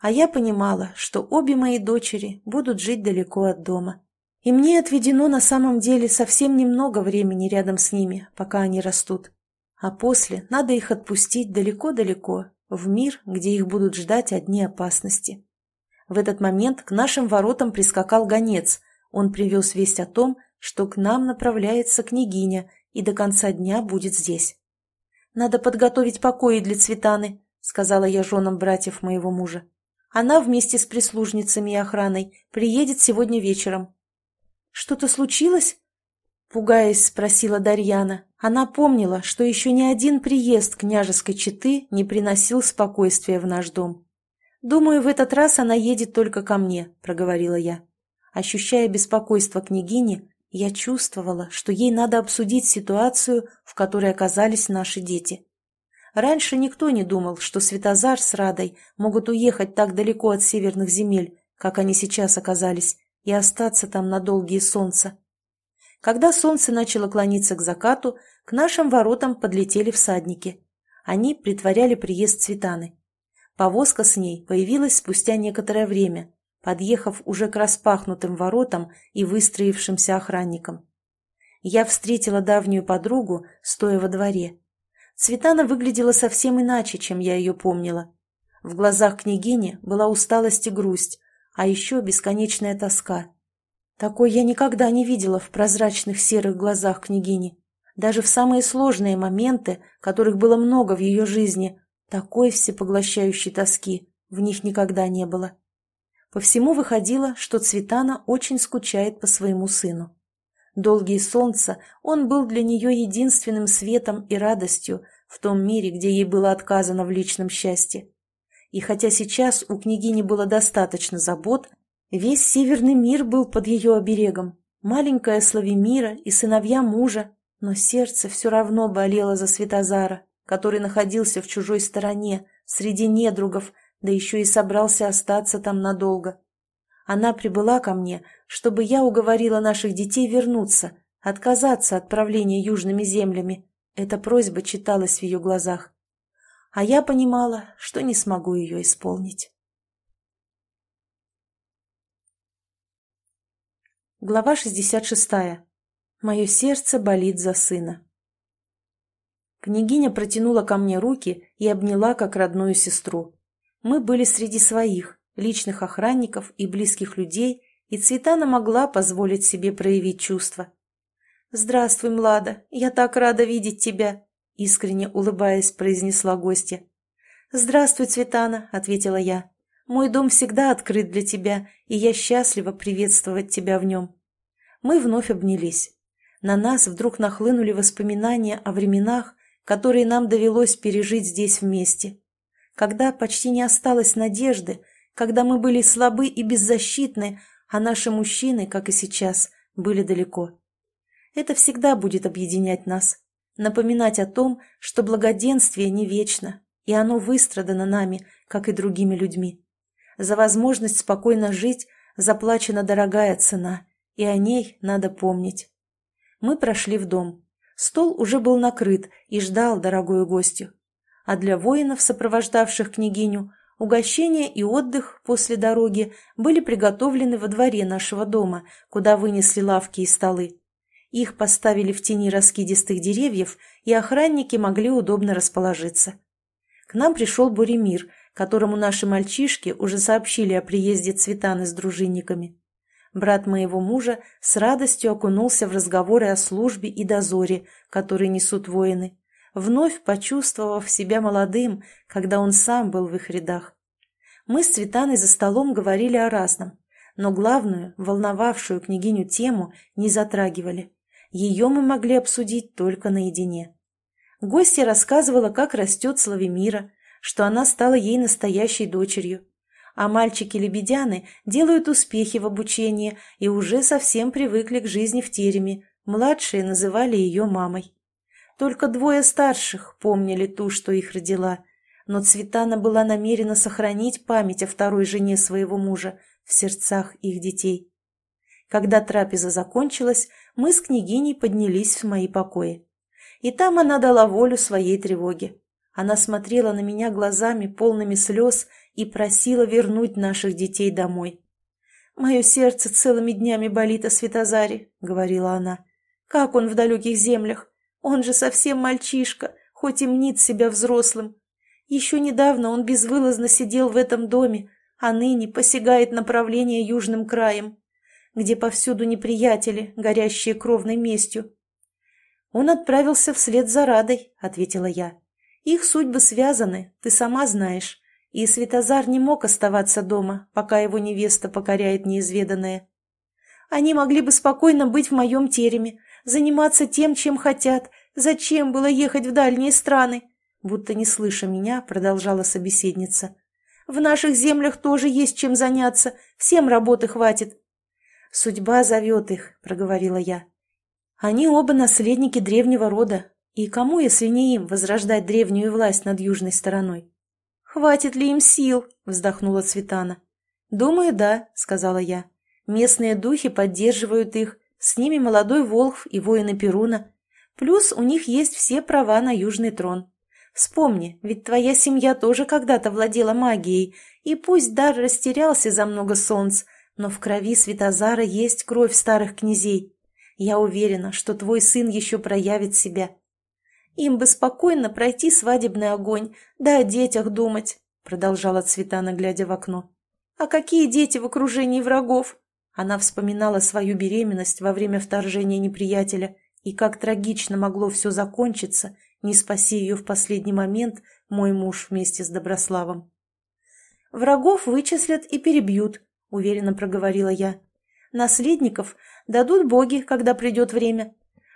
A: А я понимала, что обе мои дочери будут жить далеко от дома. И мне отведено на самом деле совсем немного времени рядом с ними, пока они растут. А после надо их отпустить далеко-далеко, в мир, где их будут ждать одни опасности. В этот момент к нашим воротам прискакал гонец. Он привез весть о том, что к нам направляется княгиня и до конца дня будет здесь. «Надо подготовить покои для Цветаны», — сказала я женам братьев моего мужа. «Она вместе с прислужницами и охраной приедет сегодня вечером». «Что-то случилось?» Пугаясь, спросила Дарьяна. Она помнила, что еще ни один приезд княжеской четы не приносил спокойствия в наш дом. «Думаю, в этот раз она едет только ко мне», — проговорила я. Ощущая беспокойство княгини, я чувствовала, что ей надо обсудить ситуацию, в которой оказались наши дети. Раньше никто не думал, что Светозар с Радой могут уехать так далеко от северных земель, как они сейчас оказались, и остаться там на долгие солнца. Когда солнце начало клониться к закату, к нашим воротам подлетели всадники. Они притворяли приезд Цветаны. Повозка с ней появилась спустя некоторое время, подъехав уже к распахнутым воротам и выстроившимся охранникам. Я встретила давнюю подругу, стоя во дворе. Цветана выглядела совсем иначе, чем я ее помнила. В глазах княгини была усталость и грусть, а еще бесконечная тоска, такой я никогда не видела в прозрачных серых глазах княгини. Даже в самые сложные моменты, которых было много в ее жизни, такой всепоглощающей тоски в них никогда не было. По всему выходило, что Цветана очень скучает по своему сыну. Долгие солнца, он был для нее единственным светом и радостью в том мире, где ей было отказано в личном счастье. И хотя сейчас у княгини было достаточно забот, Весь северный мир был под ее оберегом. Маленькая Славимира и сыновья мужа, но сердце все равно болело за Светозара, который находился в чужой стороне, среди недругов, да еще и собрался остаться там надолго. Она прибыла ко мне, чтобы я уговорила наших детей вернуться, отказаться от правления южными землями. Эта просьба читалась в ее глазах. А я понимала, что не смогу ее исполнить. Глава 66. Мое сердце болит за сына. Княгиня протянула ко мне руки и обняла как родную сестру. Мы были среди своих, личных охранников и близких людей, и Цветана могла позволить себе проявить чувства. «Здравствуй, Млада, я так рада видеть тебя!» — искренне улыбаясь, произнесла гостья. «Здравствуй, Цветана!» — ответила я. Мой дом всегда открыт для тебя, и я счастлива приветствовать тебя в нем». Мы вновь обнялись. На нас вдруг нахлынули воспоминания о временах, которые нам довелось пережить здесь вместе. Когда почти не осталось надежды, когда мы были слабы и беззащитны, а наши мужчины, как и сейчас, были далеко. Это всегда будет объединять нас, напоминать о том, что благоденствие не вечно, и оно выстрадано нами, как и другими людьми. За возможность спокойно жить заплачена дорогая цена, и о ней надо помнить. Мы прошли в дом. Стол уже был накрыт и ждал дорогую гостью. А для воинов, сопровождавших княгиню, угощение и отдых после дороги были приготовлены во дворе нашего дома, куда вынесли лавки и столы. Их поставили в тени раскидистых деревьев, и охранники могли удобно расположиться. К нам пришел Буремир – которому наши мальчишки уже сообщили о приезде Цветаны с дружинниками. Брат моего мужа с радостью окунулся в разговоры о службе и дозоре, которые несут воины, вновь почувствовав себя молодым, когда он сам был в их рядах. Мы с Цветаной за столом говорили о разном, но главную, волновавшую княгиню тему, не затрагивали. Ее мы могли обсудить только наедине. Гостья рассказывала, как растет Славемира, что она стала ей настоящей дочерью. А мальчики-лебедяны делают успехи в обучении и уже совсем привыкли к жизни в тереме. Младшие называли ее мамой. Только двое старших помнили ту, что их родила. Но Цветана была намерена сохранить память о второй жене своего мужа в сердцах их детей. Когда трапеза закончилась, мы с княгиней поднялись в мои покои. И там она дала волю своей тревоге. Она смотрела на меня глазами, полными слез, и просила вернуть наших детей домой. «Мое сердце целыми днями болит о Светозаре», — говорила она. «Как он в далеких землях? Он же совсем мальчишка, хоть и мнит себя взрослым. Еще недавно он безвылазно сидел в этом доме, а ныне посягает направление южным краем, где повсюду неприятели, горящие кровной местью». «Он отправился вслед за Радой», — ответила я. Их судьбы связаны, ты сама знаешь. И Светозар не мог оставаться дома, пока его невеста покоряет неизведанное. Они могли бы спокойно быть в моем тереме, заниматься тем, чем хотят. Зачем было ехать в дальние страны? Будто не слыша меня, продолжала собеседница. В наших землях тоже есть чем заняться, всем работы хватит. Судьба зовет их, проговорила я. Они оба наследники древнего рода, и кому, если не им, возрождать древнюю власть над южной стороной? «Хватит ли им сил?» – вздохнула Цветана. «Думаю, да», – сказала я. «Местные духи поддерживают их, с ними молодой Волхв и воины Перуна. Плюс у них есть все права на южный трон. Вспомни, ведь твоя семья тоже когда-то владела магией, и пусть дар растерялся за много солнц, но в крови Светозара есть кровь старых князей. Я уверена, что твой сын еще проявит себя. Им бы спокойно пройти свадебный огонь, да о детях думать, продолжала Цветана, глядя в окно. А какие дети в окружении врагов? Она вспоминала свою беременность во время вторжения неприятеля и как трагично могло все закончиться, не спаси ее в последний момент мой муж вместе с Доброславом. «Врагов вычислят и перебьют», — уверенно проговорила я. «Наследников дадут боги, когда придет время.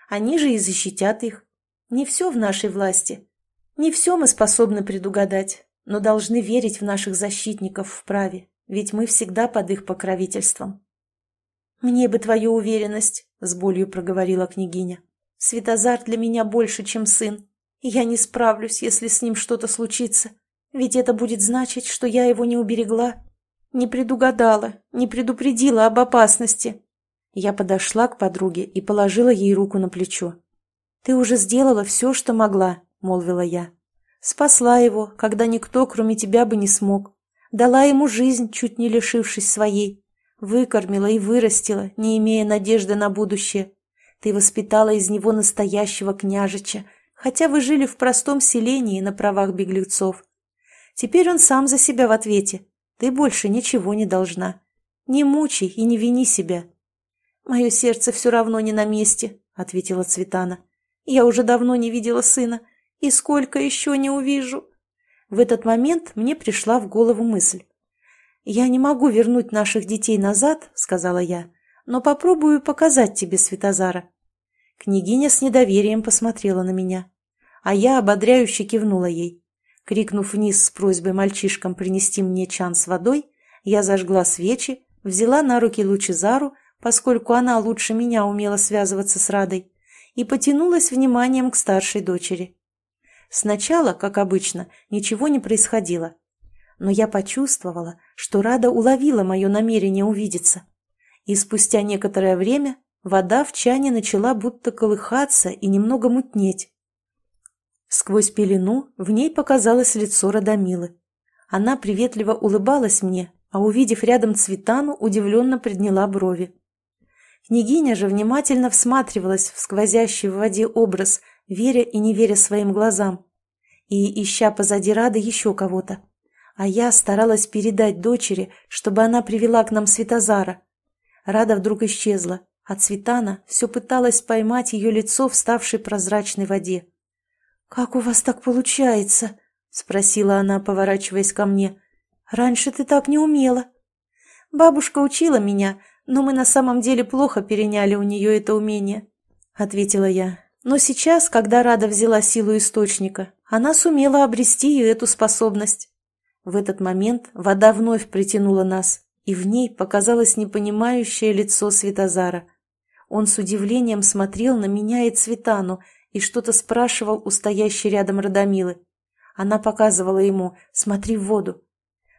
A: Они же и защитят их. Не все в нашей власти. Не все мы способны предугадать, но должны верить в наших защитников в праве, ведь мы всегда под их покровительством. «Мне бы твою уверенность», — с болью проговорила княгиня. Святозар для меня больше, чем сын. Я не справлюсь, если с ним что-то случится, ведь это будет значить, что я его не уберегла, не предугадала, не предупредила об опасности». Я подошла к подруге и положила ей руку на плечо. «Ты уже сделала все, что могла», — молвила я. «Спасла его, когда никто, кроме тебя, бы не смог. Дала ему жизнь, чуть не лишившись своей. Выкормила и вырастила, не имея надежды на будущее. Ты воспитала из него настоящего княжича, хотя вы жили в простом селении на правах беглецов. Теперь он сам за себя в ответе. Ты больше ничего не должна. Не мучай и не вини себя». «Мое сердце все равно не на месте», — ответила Цветана. Я уже давно не видела сына. И сколько еще не увижу? В этот момент мне пришла в голову мысль. «Я не могу вернуть наших детей назад», — сказала я, «но попробую показать тебе Светозара». Княгиня с недоверием посмотрела на меня, а я ободряюще кивнула ей. Крикнув вниз с просьбой мальчишкам принести мне чан с водой, я зажгла свечи, взяла на руки Лучезару, поскольку она лучше меня умела связываться с Радой, и потянулась вниманием к старшей дочери. Сначала, как обычно, ничего не происходило, но я почувствовала, что Рада уловила мое намерение увидеться. И спустя некоторое время вода в чане начала будто колыхаться и немного мутнеть. Сквозь пелену в ней показалось лицо Радомилы. Она приветливо улыбалась мне, а, увидев рядом Цветану, удивленно подняла брови. Княгиня же внимательно всматривалась в сквозящий в воде образ, веря и не веря своим глазам, и ища позади Рады еще кого-то. А я старалась передать дочери, чтобы она привела к нам Светозара. Рада вдруг исчезла, а Цветана все пыталась поймать ее лицо в ставшей прозрачной воде. «Как у вас так получается?» — спросила она, поворачиваясь ко мне. «Раньше ты так не умела». «Бабушка учила меня, но мы на самом деле плохо переняли у нее это умение», — ответила я. «Но сейчас, когда Рада взяла силу источника, она сумела обрести и эту способность». В этот момент вода вновь притянула нас, и в ней показалось непонимающее лицо Светозара. Он с удивлением смотрел на меня и Цветану и что-то спрашивал у стоящей рядом Радомилы. Она показывала ему «Смотри в воду».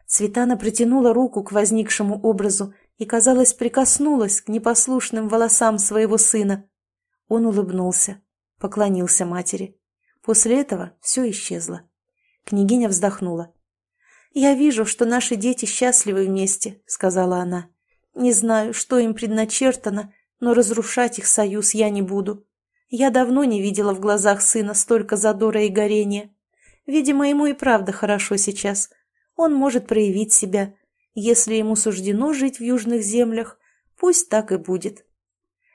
A: Цветана протянула руку к возникшему образу и, казалось, прикоснулась к непослушным волосам своего сына. Он улыбнулся, поклонился матери. После этого все исчезло. Княгиня вздохнула. «Я вижу, что наши дети счастливы вместе», — сказала она. «Не знаю, что им предначертано, но разрушать их союз я не буду. Я давно не видела в глазах сына столько задора и горения. Видимо, ему и правда хорошо сейчас. Он может проявить себя, если ему суждено жить в южных землях, пусть так и будет.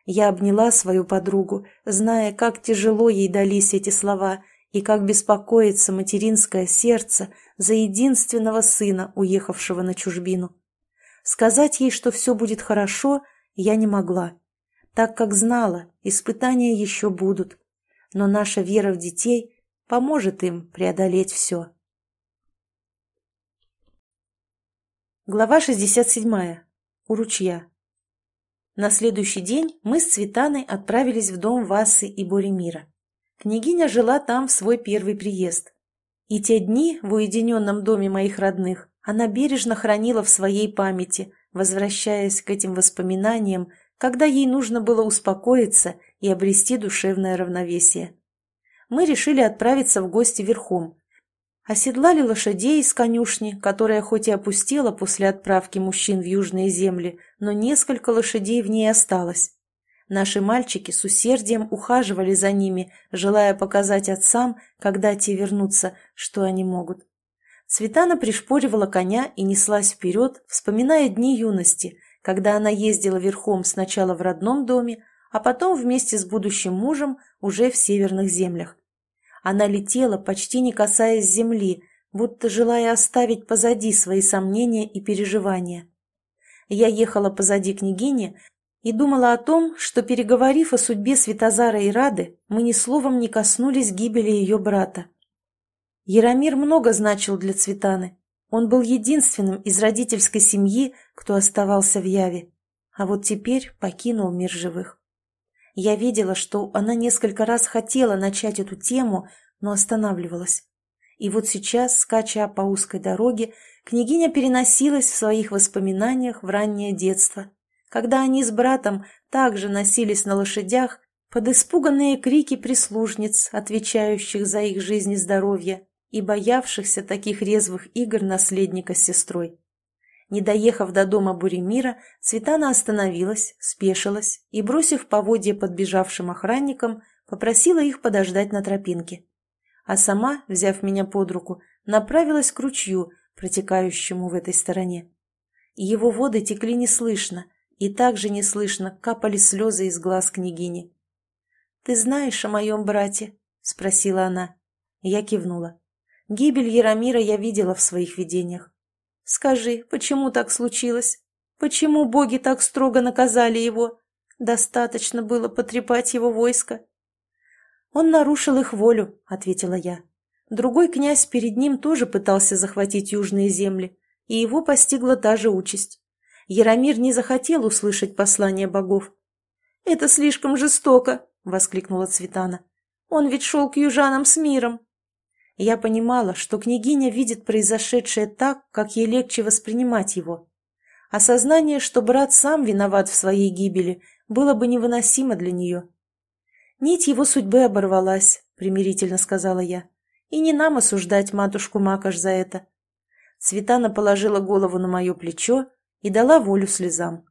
A: Я обняла свою подругу, зная, как тяжело ей дались эти слова и как беспокоится материнское сердце за единственного сына, уехавшего на чужбину. Сказать ей, что все будет хорошо, я не могла, так как знала, испытания еще будут, но наша вера в детей поможет им преодолеть все. Глава 67. У ручья. На следующий день мы с Цветаной отправились в дом Васы и Боремира. Княгиня жила там в свой первый приезд. И те дни в уединенном доме моих родных она бережно хранила в своей памяти, возвращаясь к этим воспоминаниям, когда ей нужно было успокоиться и обрести душевное равновесие. Мы решили отправиться в гости верхом, оседлали лошадей из конюшни, которая хоть и опустела после отправки мужчин в южные земли, но несколько лошадей в ней осталось. Наши мальчики с усердием ухаживали за ними, желая показать отцам, когда те вернутся, что они могут. Светана пришпоривала коня и неслась вперед, вспоминая дни юности, когда она ездила верхом сначала в родном доме, а потом вместе с будущим мужем уже в северных землях. Она летела, почти не касаясь земли, будто желая оставить позади свои сомнения и переживания. Я ехала позади княгини и думала о том, что, переговорив о судьбе Святозара и Рады, мы ни словом не коснулись гибели ее брата. Яромир много значил для Цветаны. Он был единственным из родительской семьи, кто оставался в Яве, а вот теперь покинул мир живых. Я видела, что она несколько раз хотела начать эту тему, но останавливалась. И вот сейчас, скача по узкой дороге, княгиня переносилась в своих воспоминаниях в раннее детство, когда они с братом также носились на лошадях под испуганные крики прислужниц, отвечающих за их жизнь и здоровье, и боявшихся таких резвых игр наследника с сестрой. Не доехав до дома Буремира, Цветана остановилась, спешилась и, бросив поводье подбежавшим охранникам, попросила их подождать на тропинке. А сама, взяв меня под руку, направилась к ручью, протекающему в этой стороне. Его воды текли неслышно, и также неслышно капали слезы из глаз княгини. «Ты знаешь о моем брате?» — спросила она. Я кивнула. Гибель Яромира я видела в своих видениях. Скажи, почему так случилось? Почему боги так строго наказали его? Достаточно было потрепать его войско. Он нарушил их волю, ответила я. Другой князь перед ним тоже пытался захватить южные земли, и его постигла та же участь. Яромир не захотел услышать послание богов. «Это слишком жестоко!» — воскликнула Цветана. «Он ведь шел к южанам с миром!» Я понимала, что княгиня видит произошедшее так, как ей легче воспринимать его. Осознание, что брат сам виноват в своей гибели, было бы невыносимо для нее. «Нить его судьбы оборвалась», — примирительно сказала я. «И не нам осуждать матушку Макаш за это». Светана положила голову на мое плечо и дала волю слезам.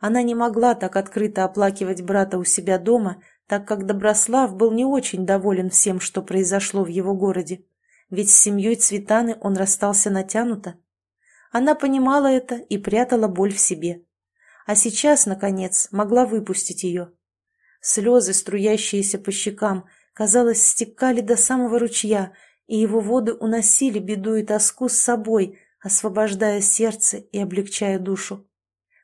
A: Она не могла так открыто оплакивать брата у себя дома, так как Доброслав был не очень доволен всем, что произошло в его городе, ведь с семьей Цветаны он расстался натянуто. Она понимала это и прятала боль в себе. А сейчас, наконец, могла выпустить ее. Слезы, струящиеся по щекам, казалось, стекали до самого ручья, и его воды уносили беду и тоску с собой, освобождая сердце и облегчая душу.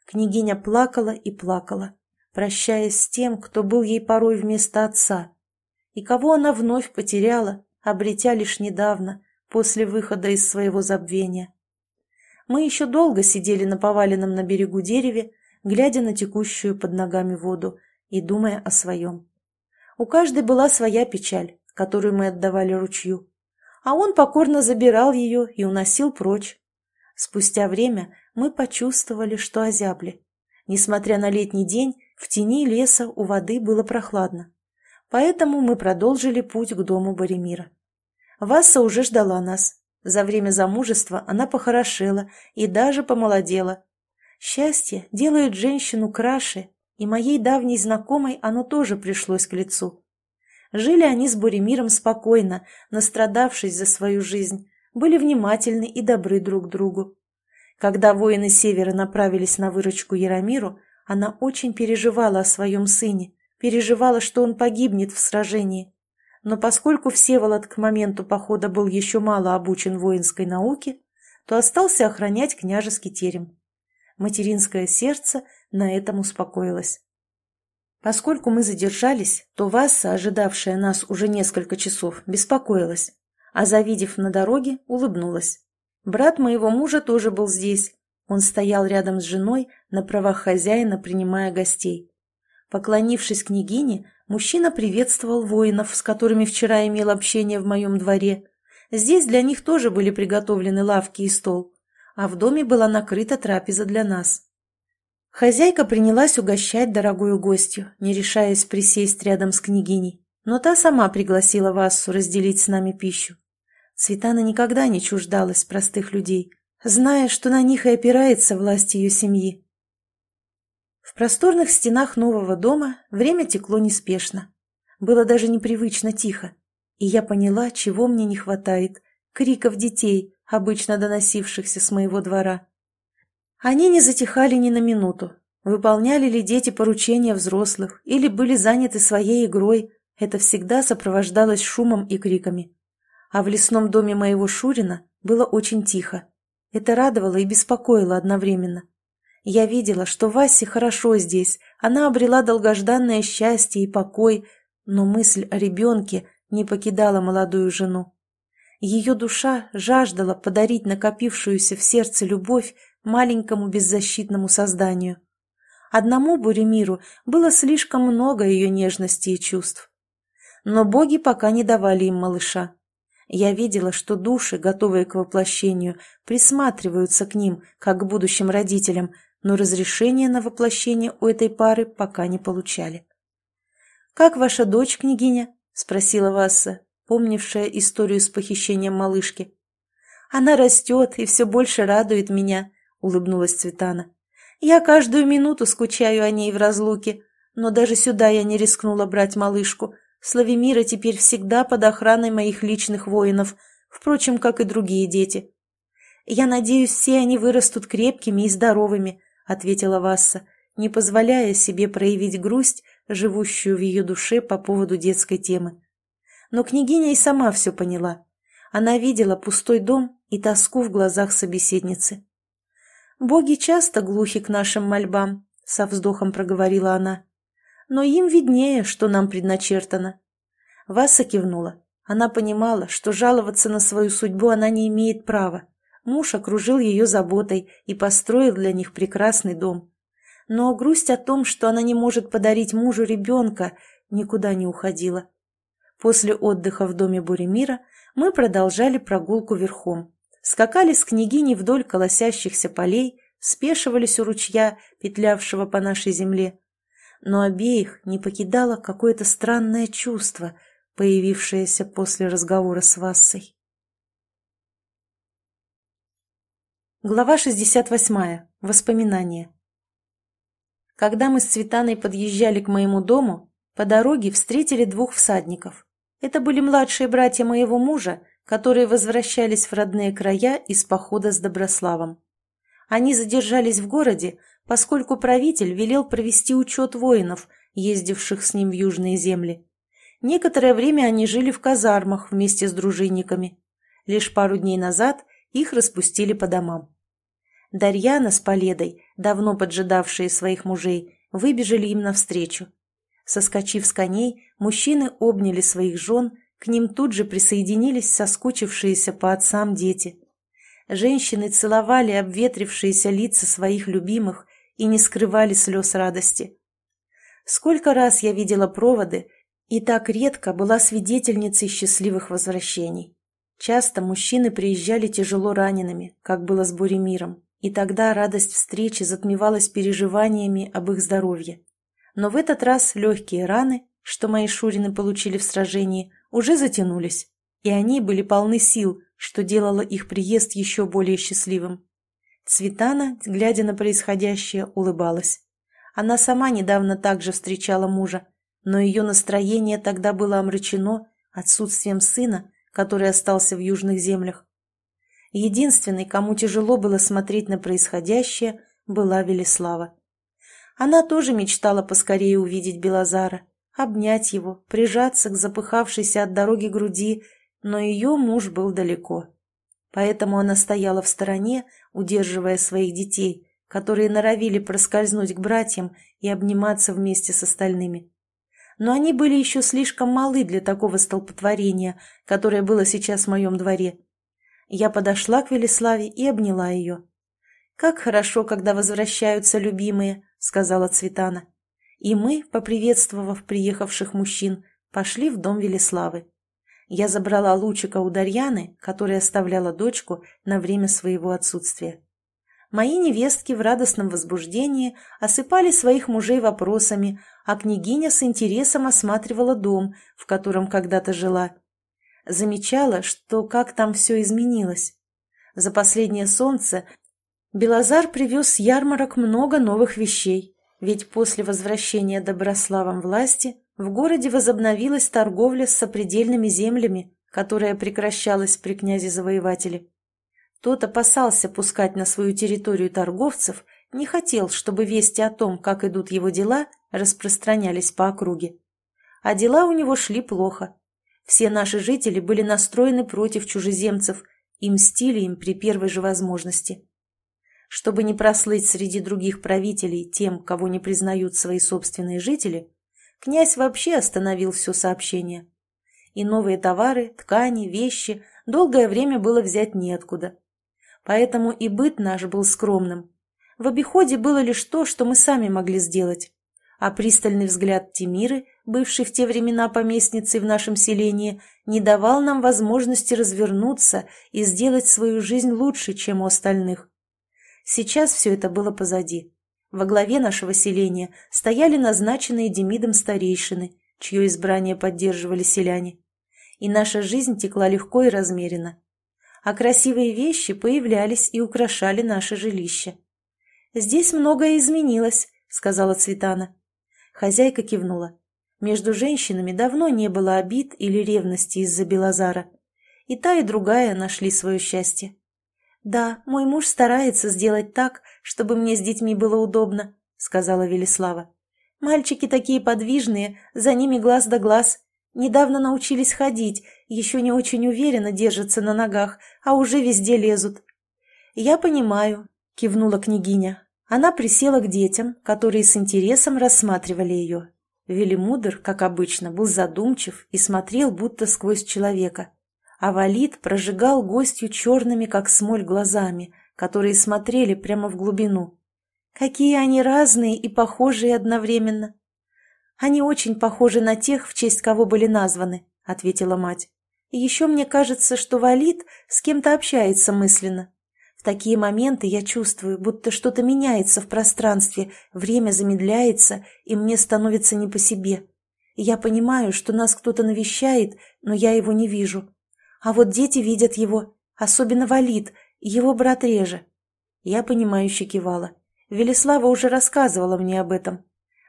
A: Княгиня плакала и плакала прощаясь с тем, кто был ей порой вместо отца, и кого она вновь потеряла, обретя лишь недавно, после выхода из своего забвения. Мы еще долго сидели на поваленном на берегу дереве, глядя на текущую под ногами воду и думая о своем. У каждой была своя печаль, которую мы отдавали ручью, а он покорно забирал ее и уносил прочь. Спустя время мы почувствовали, что озябли. Несмотря на летний день, в тени леса у воды было прохладно. Поэтому мы продолжили путь к дому Боремира. Васса уже ждала нас. За время замужества она похорошела и даже помолодела. Счастье делает женщину краше, и моей давней знакомой оно тоже пришлось к лицу. Жили они с Боремиром спокойно, настрадавшись за свою жизнь, были внимательны и добры друг к другу. Когда воины севера направились на выручку Яромиру, она очень переживала о своем сыне, переживала, что он погибнет в сражении. Но поскольку Всеволод к моменту похода был еще мало обучен воинской науке, то остался охранять княжеский терем. Материнское сердце на этом успокоилось. Поскольку мы задержались, то Васа, ожидавшая нас уже несколько часов, беспокоилась, а завидев на дороге, улыбнулась. Брат моего мужа тоже был здесь, он стоял рядом с женой, на правах хозяина принимая гостей. Поклонившись княгине, мужчина приветствовал воинов, с которыми вчера имел общение в моем дворе. Здесь для них тоже были приготовлены лавки и стол, а в доме была накрыта трапеза для нас. Хозяйка принялась угощать дорогую гостью, не решаясь присесть рядом с княгиней, но та сама пригласила Вассу разделить с нами пищу. Светана никогда не чуждалась простых людей – зная, что на них и опирается власть ее семьи. В просторных стенах нового дома время текло неспешно. Было даже непривычно тихо. И я поняла, чего мне не хватает – криков детей, обычно доносившихся с моего двора. Они не затихали ни на минуту. Выполняли ли дети поручения взрослых или были заняты своей игрой, это всегда сопровождалось шумом и криками. А в лесном доме моего Шурина было очень тихо. Это радовало и беспокоило одновременно. Я видела, что Васе хорошо здесь, она обрела долгожданное счастье и покой, но мысль о ребенке не покидала молодую жену. Ее душа жаждала подарить накопившуюся в сердце любовь маленькому беззащитному созданию. Одному Буремиру было слишком много ее нежности и чувств. Но боги пока не давали им малыша. Я видела, что души, готовые к воплощению, присматриваются к ним, как к будущим родителям, но разрешения на воплощение у этой пары пока не получали. «Как ваша дочь, княгиня?» – спросила Васса, помнившая историю с похищением малышки. «Она растет и все больше радует меня», – улыбнулась Цветана. «Я каждую минуту скучаю о ней в разлуке, но даже сюда я не рискнула брать малышку, Славимира теперь всегда под охраной моих личных воинов, впрочем, как и другие дети. «Я надеюсь, все они вырастут крепкими и здоровыми», — ответила Васса, не позволяя себе проявить грусть, живущую в ее душе по поводу детской темы. Но княгиня и сама все поняла. Она видела пустой дом и тоску в глазах собеседницы. «Боги часто глухи к нашим мольбам», — со вздохом проговорила она но им виднее, что нам предначертано». Васа кивнула. Она понимала, что жаловаться на свою судьбу она не имеет права. Муж окружил ее заботой и построил для них прекрасный дом. Но грусть о том, что она не может подарить мужу ребенка, никуда не уходила. После отдыха в доме Буремира мы продолжали прогулку верхом. Скакали с княгини вдоль колосящихся полей, спешивались у ручья, петлявшего по нашей земле но обеих не покидало какое-то странное чувство, появившееся после разговора с Вассой. Глава 68. Воспоминания. Когда мы с Цветаной подъезжали к моему дому, по дороге встретили двух всадников. Это были младшие братья моего мужа, которые возвращались в родные края из похода с Доброславом. Они задержались в городе, поскольку правитель велел провести учет воинов, ездивших с ним в южные земли. Некоторое время они жили в казармах вместе с дружинниками. Лишь пару дней назад их распустили по домам. Дарьяна с Поледой, давно поджидавшие своих мужей, выбежали им навстречу. Соскочив с коней, мужчины обняли своих жен, к ним тут же присоединились соскучившиеся по отцам дети. Женщины целовали обветрившиеся лица своих любимых, и не скрывали слез радости. Сколько раз я видела проводы и так редко была свидетельницей счастливых возвращений. Часто мужчины приезжали тяжело ранеными, как было с Буремиром, и тогда радость встречи затмевалась переживаниями об их здоровье. Но в этот раз легкие раны, что мои шурины получили в сражении, уже затянулись, и они были полны сил, что делало их приезд еще более счастливым. Цветана, глядя на происходящее, улыбалась. Она сама недавно также встречала мужа, но ее настроение тогда было омрачено отсутствием сына, который остался в южных землях. Единственной, кому тяжело было смотреть на происходящее, была Велеслава. Она тоже мечтала поскорее увидеть Белозара, обнять его, прижаться к запыхавшейся от дороги груди, но ее муж был далеко. Поэтому она стояла в стороне, удерживая своих детей, которые норовили проскользнуть к братьям и обниматься вместе с остальными. Но они были еще слишком малы для такого столпотворения, которое было сейчас в моем дворе. Я подошла к Велиславе и обняла ее. «Как хорошо, когда возвращаются любимые», — сказала Цветана. И мы, поприветствовав приехавших мужчин, пошли в дом Велиславы я забрала Лучика у Дарьяны, которая оставляла дочку на время своего отсутствия. Мои невестки в радостном возбуждении осыпали своих мужей вопросами, а княгиня с интересом осматривала дом, в котором когда-то жила. Замечала, что как там все изменилось. За последнее солнце Белозар привез с ярмарок много новых вещей, ведь после возвращения Доброславом власти в городе возобновилась торговля с сопредельными землями, которая прекращалась при князе-завоевателе. Тот опасался пускать на свою территорию торговцев, не хотел, чтобы вести о том, как идут его дела, распространялись по округе. А дела у него шли плохо. Все наши жители были настроены против чужеземцев и мстили им при первой же возможности. Чтобы не прослыть среди других правителей тем, кого не признают свои собственные жители, князь вообще остановил все сообщение. И новые товары, ткани, вещи долгое время было взять неоткуда. Поэтому и быт наш был скромным. В обиходе было лишь то, что мы сами могли сделать. А пристальный взгляд Тимиры, бывший в те времена поместницей в нашем селении, не давал нам возможности развернуться и сделать свою жизнь лучше, чем у остальных. Сейчас все это было позади во главе нашего селения стояли назначенные Демидом старейшины, чье избрание поддерживали селяне. И наша жизнь текла легко и размеренно. А красивые вещи появлялись и украшали наше жилище. «Здесь многое изменилось», — сказала Цветана. Хозяйка кивнула. Между женщинами давно не было обид или ревности из-за Белозара. И та, и другая нашли свое счастье. «Да, мой муж старается сделать так, чтобы мне с детьми было удобно», — сказала Велеслава. «Мальчики такие подвижные, за ними глаз да глаз. Недавно научились ходить, еще не очень уверенно держатся на ногах, а уже везде лезут». «Я понимаю», — кивнула княгиня. Она присела к детям, которые с интересом рассматривали ее. Велимудр, как обычно, был задумчив и смотрел будто сквозь человека — а Валид прожигал гостью черными, как смоль, глазами, которые смотрели прямо в глубину. Какие они разные и похожие одновременно. Они очень похожи на тех, в честь кого были названы, — ответила мать. И еще мне кажется, что Валид с кем-то общается мысленно. В такие моменты я чувствую, будто что-то меняется в пространстве, время замедляется, и мне становится не по себе. Я понимаю, что нас кто-то навещает, но я его не вижу. А вот дети видят его, особенно Валид, его брат реже. Я понимающе кивала. Велеслава уже рассказывала мне об этом.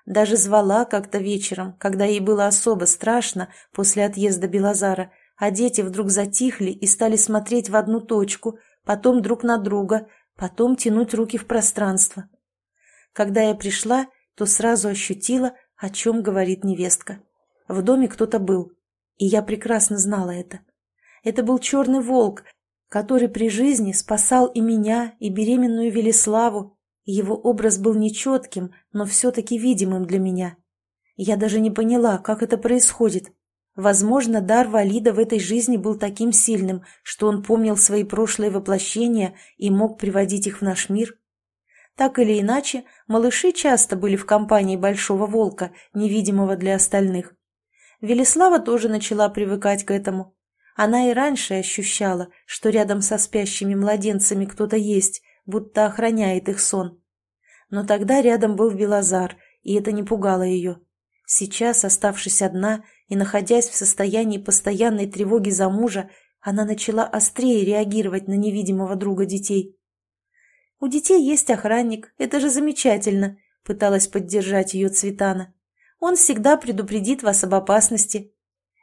A: Даже звала как-то вечером, когда ей было особо страшно после отъезда Белозара, а дети вдруг затихли и стали смотреть в одну точку, потом друг на друга, потом тянуть руки в пространство. Когда я пришла, то сразу ощутила, о чем говорит невестка. В доме кто-то был, и я прекрасно знала это. Это был черный волк, который при жизни спасал и меня, и беременную Велиславу. Его образ был нечетким, но все-таки видимым для меня. Я даже не поняла, как это происходит. Возможно, дар Валида в этой жизни был таким сильным, что он помнил свои прошлые воплощения и мог приводить их в наш мир. Так или иначе, малыши часто были в компании большого волка, невидимого для остальных. Велеслава тоже начала привыкать к этому. Она и раньше ощущала, что рядом со спящими младенцами кто-то есть, будто охраняет их сон. Но тогда рядом был Белозар, и это не пугало ее. Сейчас, оставшись одна и находясь в состоянии постоянной тревоги за мужа, она начала острее реагировать на невидимого друга детей. «У детей есть охранник, это же замечательно», — пыталась поддержать ее Цветана. «Он всегда предупредит вас об опасности».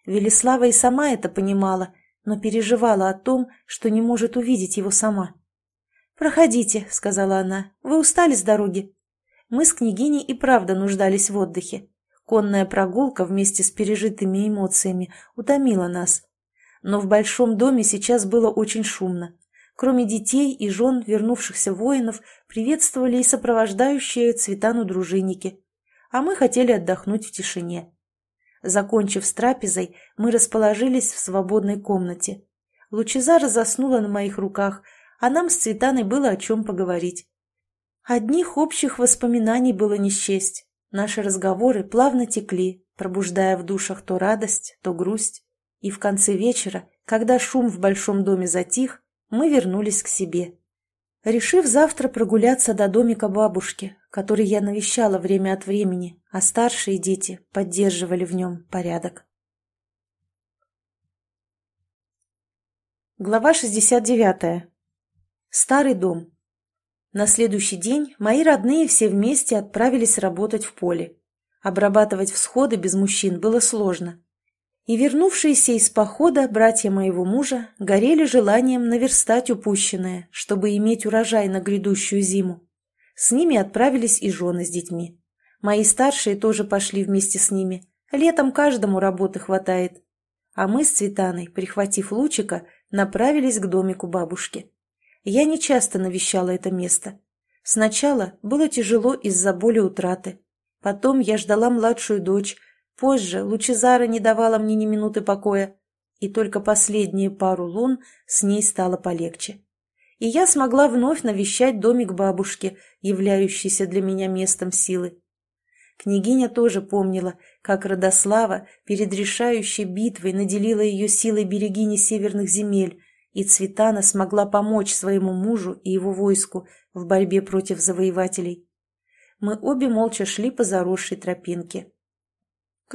A: Велеслава и сама это понимала, но переживала о том, что не может увидеть его сама. «Проходите», — сказала она, — «вы устали с дороги?» Мы с княгиней и правда нуждались в отдыхе. Конная прогулка вместе с пережитыми эмоциями утомила нас. Но в большом доме сейчас было очень шумно. Кроме детей и жен вернувшихся воинов, приветствовали и сопровождающие Цветану дружинники. А мы хотели отдохнуть в тишине. Закончив с трапезой, мы расположились в свободной комнате. Лучезара заснула на моих руках, а нам с Цветаной было о чем поговорить. Одних общих воспоминаний было не счесть. Наши разговоры плавно текли, пробуждая в душах то радость, то грусть. И в конце вечера, когда шум в большом доме затих, мы вернулись к себе. Решив завтра прогуляться до домика бабушки, который я навещала время от времени, а старшие дети поддерживали в нем порядок. Глава 69. Старый дом. На следующий день мои родные все вместе отправились работать в поле. Обрабатывать всходы без мужчин было сложно, и вернувшиеся из похода братья моего мужа горели желанием наверстать упущенное, чтобы иметь урожай на грядущую зиму. С ними отправились и жены с детьми. Мои старшие тоже пошли вместе с ними. Летом каждому работы хватает. А мы с Цветаной, прихватив лучика, направились к домику бабушки. Я не часто навещала это место. Сначала было тяжело из-за боли утраты. Потом я ждала младшую дочь, Позже Лучезара не давала мне ни минуты покоя, и только последние пару лун с ней стало полегче. И я смогла вновь навещать домик бабушки, являющийся для меня местом силы. Княгиня тоже помнила, как Родослава перед решающей битвой наделила ее силой берегини северных земель, и Цветана смогла помочь своему мужу и его войску в борьбе против завоевателей. Мы обе молча шли по заросшей тропинке.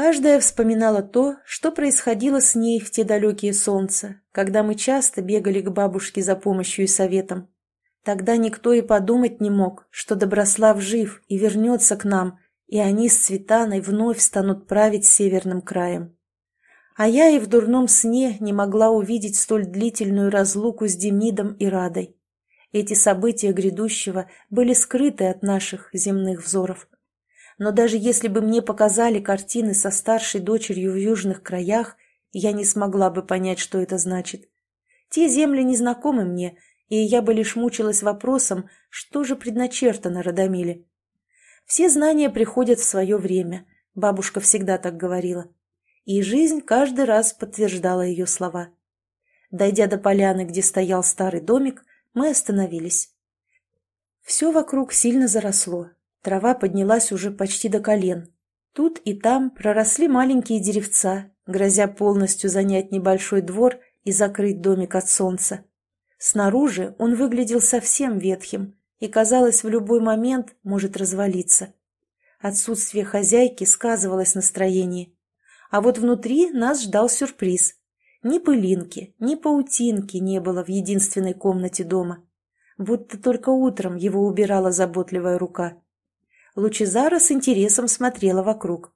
A: Каждая вспоминала то, что происходило с ней в те далекие солнца, когда мы часто бегали к бабушке за помощью и советом. Тогда никто и подумать не мог, что Доброслав жив и вернется к нам, и они с Цветаной вновь станут править северным краем. А я и в дурном сне не могла увидеть столь длительную разлуку с Демидом и Радой. Эти события грядущего были скрыты от наших земных взоров но даже если бы мне показали картины со старшей дочерью в южных краях, я не смогла бы понять, что это значит. Те земли не знакомы мне, и я бы лишь мучилась вопросом, что же предначертано Радомиле. Все знания приходят в свое время, бабушка всегда так говорила. И жизнь каждый раз подтверждала ее слова. Дойдя до поляны, где стоял старый домик, мы остановились. Все вокруг сильно заросло, Трава поднялась уже почти до колен. Тут и там проросли маленькие деревца, грозя полностью занять небольшой двор и закрыть домик от солнца. Снаружи он выглядел совсем ветхим и, казалось, в любой момент может развалиться. Отсутствие хозяйки сказывалось настроение. А вот внутри нас ждал сюрприз. Ни пылинки, ни паутинки не было в единственной комнате дома. Будто только утром его убирала заботливая рука. Лучезара с интересом смотрела вокруг.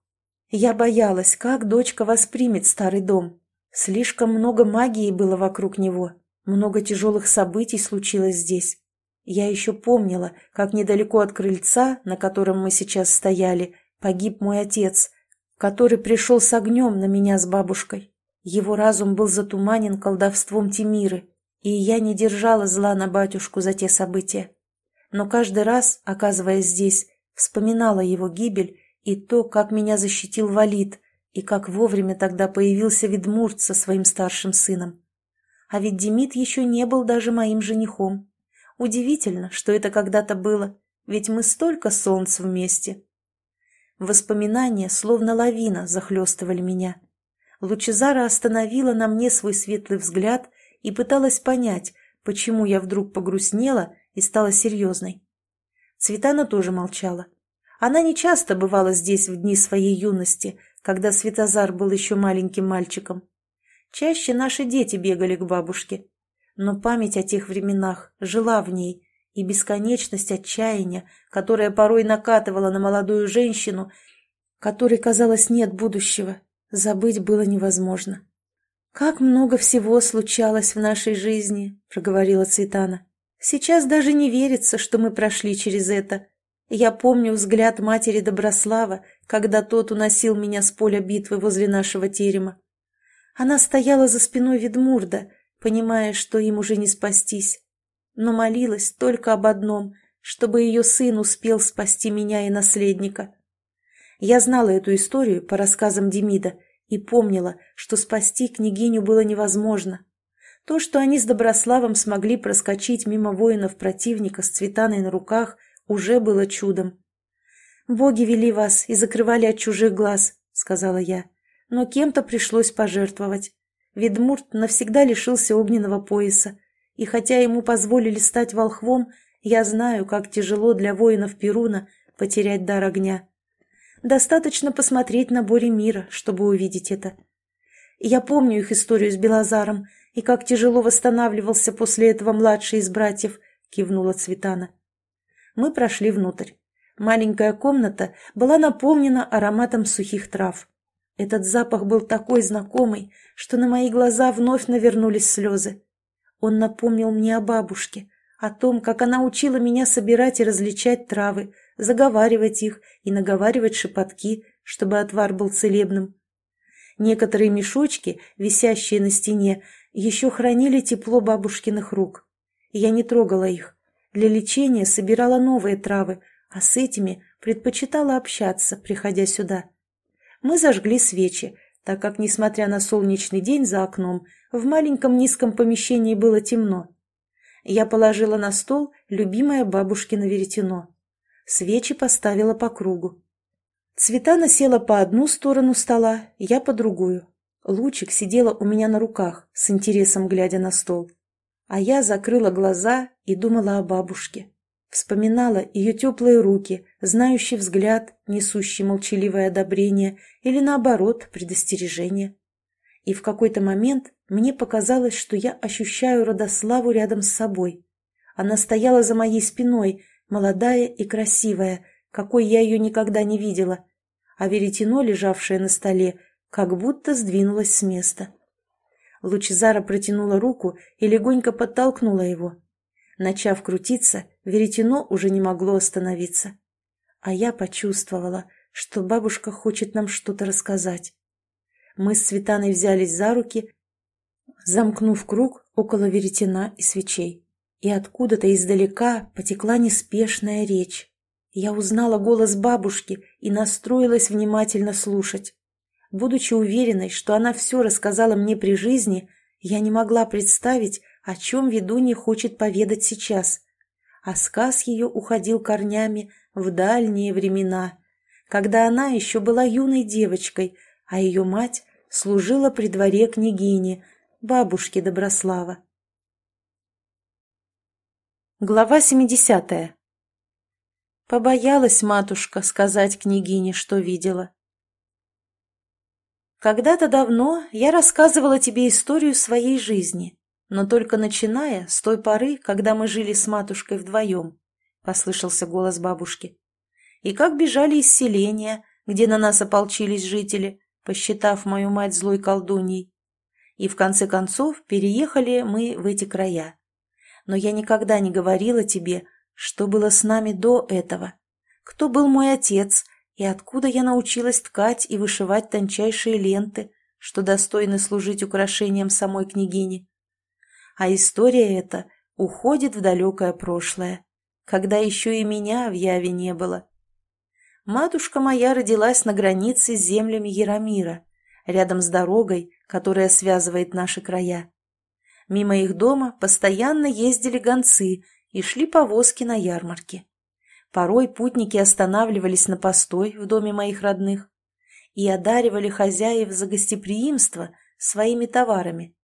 A: Я боялась, как дочка воспримет старый дом. Слишком много магии было вокруг него. Много тяжелых событий случилось здесь. Я еще помнила, как недалеко от крыльца, на котором мы сейчас стояли, погиб мой отец, который пришел с огнем на меня с бабушкой. Его разум был затуманен колдовством Тимиры, и я не держала зла на батюшку за те события. Но каждый раз, оказываясь здесь, Вспоминала его гибель и то, как меня защитил Валид, и как вовремя тогда появился Ведмурт со своим старшим сыном. А ведь Демид еще не был даже моим женихом. Удивительно, что это когда-то было, ведь мы столько солнц вместе. Воспоминания, словно лавина, захлестывали меня. Лучезара остановила на мне свой светлый взгляд и пыталась понять, почему я вдруг погрустнела и стала серьезной. Светана тоже молчала. Она не часто бывала здесь в дни своей юности, когда Светозар был еще маленьким мальчиком. Чаще наши дети бегали к бабушке. Но память о тех временах жила в ней, и бесконечность отчаяния, которая порой накатывала на молодую женщину, которой, казалось, нет будущего, забыть было невозможно. «Как много всего случалось в нашей жизни», — проговорила Цветана. Сейчас даже не верится, что мы прошли через это. Я помню взгляд матери Доброслава, когда тот уносил меня с поля битвы возле нашего терема. Она стояла за спиной Ведмурда, понимая, что им уже не спастись, но молилась только об одном, чтобы ее сын успел спасти меня и наследника. Я знала эту историю по рассказам Демида и помнила, что спасти княгиню было невозможно, то, что они с Доброславом смогли проскочить мимо воинов противника с цветаной на руках, уже было чудом. «Боги вели вас и закрывали от чужих глаз», — сказала я. «Но кем-то пришлось пожертвовать. Ведмурт навсегда лишился огненного пояса, и хотя ему позволили стать волхвом, я знаю, как тяжело для воинов Перуна потерять дар огня. Достаточно посмотреть на Боре мира, чтобы увидеть это. Я помню их историю с Белозаром — и как тяжело восстанавливался после этого младший из братьев», — кивнула Цветана. Мы прошли внутрь. Маленькая комната была наполнена ароматом сухих трав. Этот запах был такой знакомый, что на мои глаза вновь навернулись слезы. Он напомнил мне о бабушке, о том, как она учила меня собирать и различать травы, заговаривать их и наговаривать шепотки, чтобы отвар был целебным. Некоторые мешочки, висящие на стене, еще хранили тепло бабушкиных рук. Я не трогала их. Для лечения собирала новые травы, а с этими предпочитала общаться, приходя сюда. Мы зажгли свечи, так как, несмотря на солнечный день за окном, в маленьком низком помещении было темно. Я положила на стол любимое бабушкино веретено. Свечи поставила по кругу. Цветана села по одну сторону стола, я по другую. Лучик сидела у меня на руках, с интересом глядя на стол. А я закрыла глаза и думала о бабушке. Вспоминала ее теплые руки, знающий взгляд, несущий молчаливое одобрение или, наоборот, предостережение. И в какой-то момент мне показалось, что я ощущаю Родославу рядом с собой. Она стояла за моей спиной, молодая и красивая, какой я ее никогда не видела. А веретено, лежавшее на столе, как будто сдвинулась с места. Лучезара протянула руку и легонько подтолкнула его. Начав крутиться, веретено уже не могло остановиться. А я почувствовала, что бабушка хочет нам что-то рассказать. Мы с Светаной взялись за руки, замкнув круг около веретена и свечей. И откуда-то издалека потекла неспешная речь. Я узнала голос бабушки и настроилась внимательно слушать. Будучи уверенной, что она все рассказала мне при жизни, я не могла представить, о чем ведунья хочет поведать сейчас. А сказ ее уходил корнями в дальние времена, когда она еще была юной девочкой, а ее мать служила при дворе княгини, бабушки Доброслава. Глава 70. Побоялась матушка сказать княгине, что видела. Когда-то давно я рассказывала тебе историю своей жизни, но только начиная с той поры, когда мы жили с матушкой вдвоем, — послышался голос бабушки. И как бежали из селения, где на нас ополчились жители, посчитав мою мать злой колдуньей. И в конце концов переехали мы в эти края. Но я никогда не говорила тебе, что было с нами до этого, кто был мой отец, и откуда я научилась ткать и вышивать тончайшие ленты, что достойны служить украшением самой княгини? А история эта уходит в далекое прошлое, когда еще и меня в яве не было. Матушка моя родилась на границе с землями Яромира, рядом с дорогой, которая связывает наши края. Мимо их дома постоянно ездили гонцы и шли повозки на ярмарке. Порой путники останавливались на постой в доме моих родных и одаривали хозяев за гостеприимство своими товарами.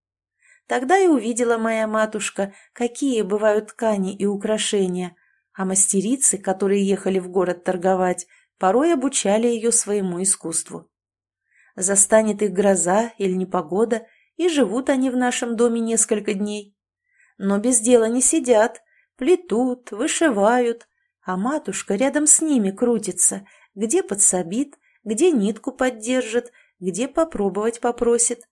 A: Тогда и увидела моя матушка, какие бывают ткани и украшения, а мастерицы, которые ехали в город торговать, порой обучали ее своему искусству. Застанет их гроза или непогода, и живут они в нашем доме несколько дней. Но без дела не сидят, плетут, вышивают, а матушка рядом с ними крутится, где подсобит, где нитку поддержит, где попробовать попросит.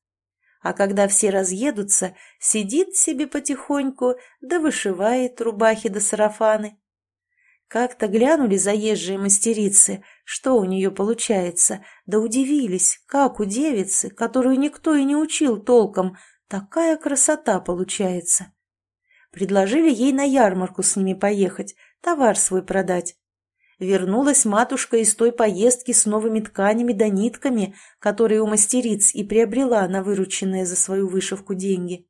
A: А когда все разъедутся, сидит себе потихоньку, да вышивает рубахи да сарафаны. Как-то глянули заезжие мастерицы, что у нее получается, да удивились, как у девицы, которую никто и не учил толком, такая красота получается. Предложили ей на ярмарку с ними поехать, товар свой продать. Вернулась матушка из той поездки с новыми тканями да нитками, которые у мастериц и приобрела на вырученные за свою вышивку деньги.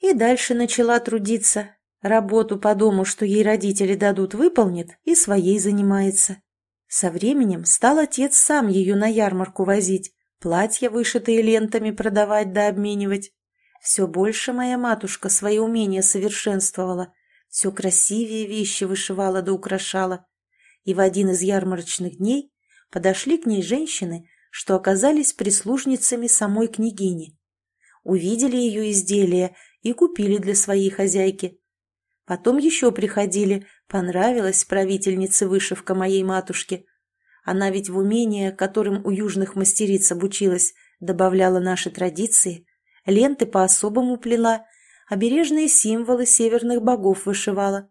A: И дальше начала трудиться. Работу по дому, что ей родители дадут, выполнит и своей занимается. Со временем стал отец сам ее на ярмарку возить, платья, вышитые лентами, продавать да обменивать. Все больше моя матушка свои умения совершенствовала – все красивее вещи вышивала да украшала. И в один из ярмарочных дней подошли к ней женщины, что оказались прислужницами самой княгини. Увидели ее изделия и купили для своей хозяйки. Потом еще приходили, понравилась правительнице вышивка моей матушки. Она ведь в умение, которым у южных мастериц обучилась, добавляла наши традиции, ленты по-особому плела обережные символы северных богов вышивала.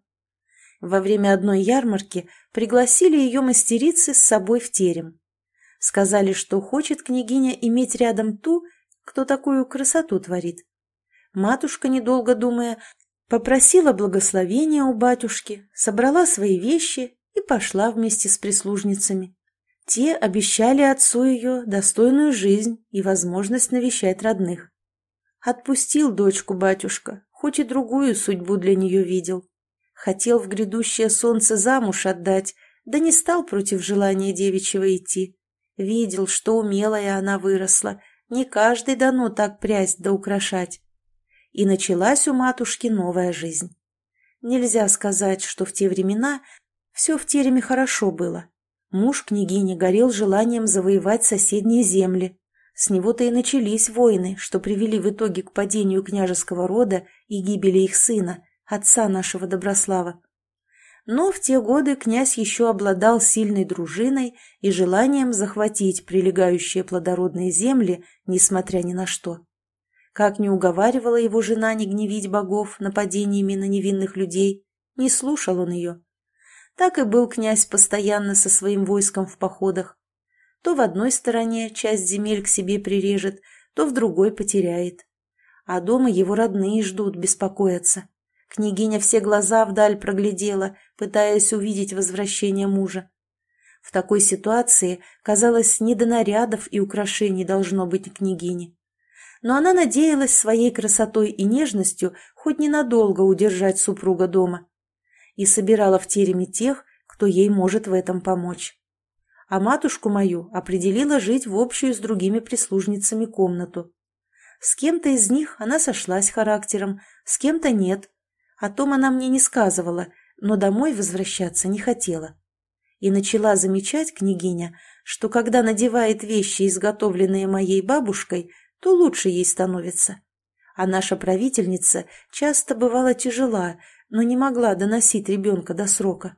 A: Во время одной ярмарки пригласили ее мастерицы с собой в терем. Сказали, что хочет княгиня иметь рядом ту, кто такую красоту творит. Матушка, недолго думая, попросила благословения у батюшки, собрала свои вещи и пошла вместе с прислужницами. Те обещали отцу ее достойную жизнь и возможность навещать родных. Отпустил дочку батюшка, хоть и другую судьбу для нее видел. Хотел в грядущее солнце замуж отдать, да не стал против желания девичьего идти. Видел, что умелая она выросла, не каждый дано так прясть да украшать. И началась у матушки новая жизнь. Нельзя сказать, что в те времена все в тереме хорошо было. Муж княгини горел желанием завоевать соседние земли, с него-то и начались войны, что привели в итоге к падению княжеского рода и гибели их сына, отца нашего Доброслава. Но в те годы князь еще обладал сильной дружиной и желанием захватить прилегающие плодородные земли, несмотря ни на что. Как не уговаривала его жена не гневить богов нападениями на невинных людей, не слушал он ее. Так и был князь постоянно со своим войском в походах, то в одной стороне часть земель к себе прирежет, то в другой потеряет. А дома его родные ждут, беспокоятся. Княгиня все глаза вдаль проглядела, пытаясь увидеть возвращение мужа. В такой ситуации, казалось, не до нарядов и украшений должно быть княгине. Но она надеялась своей красотой и нежностью хоть ненадолго удержать супруга дома. И собирала в тереме тех, кто ей может в этом помочь а матушку мою определила жить в общую с другими прислужницами комнату. С кем-то из них она сошлась характером, с кем-то нет. О том она мне не сказывала, но домой возвращаться не хотела. И начала замечать княгиня, что когда надевает вещи, изготовленные моей бабушкой, то лучше ей становится. А наша правительница часто бывала тяжела, но не могла доносить ребенка до срока.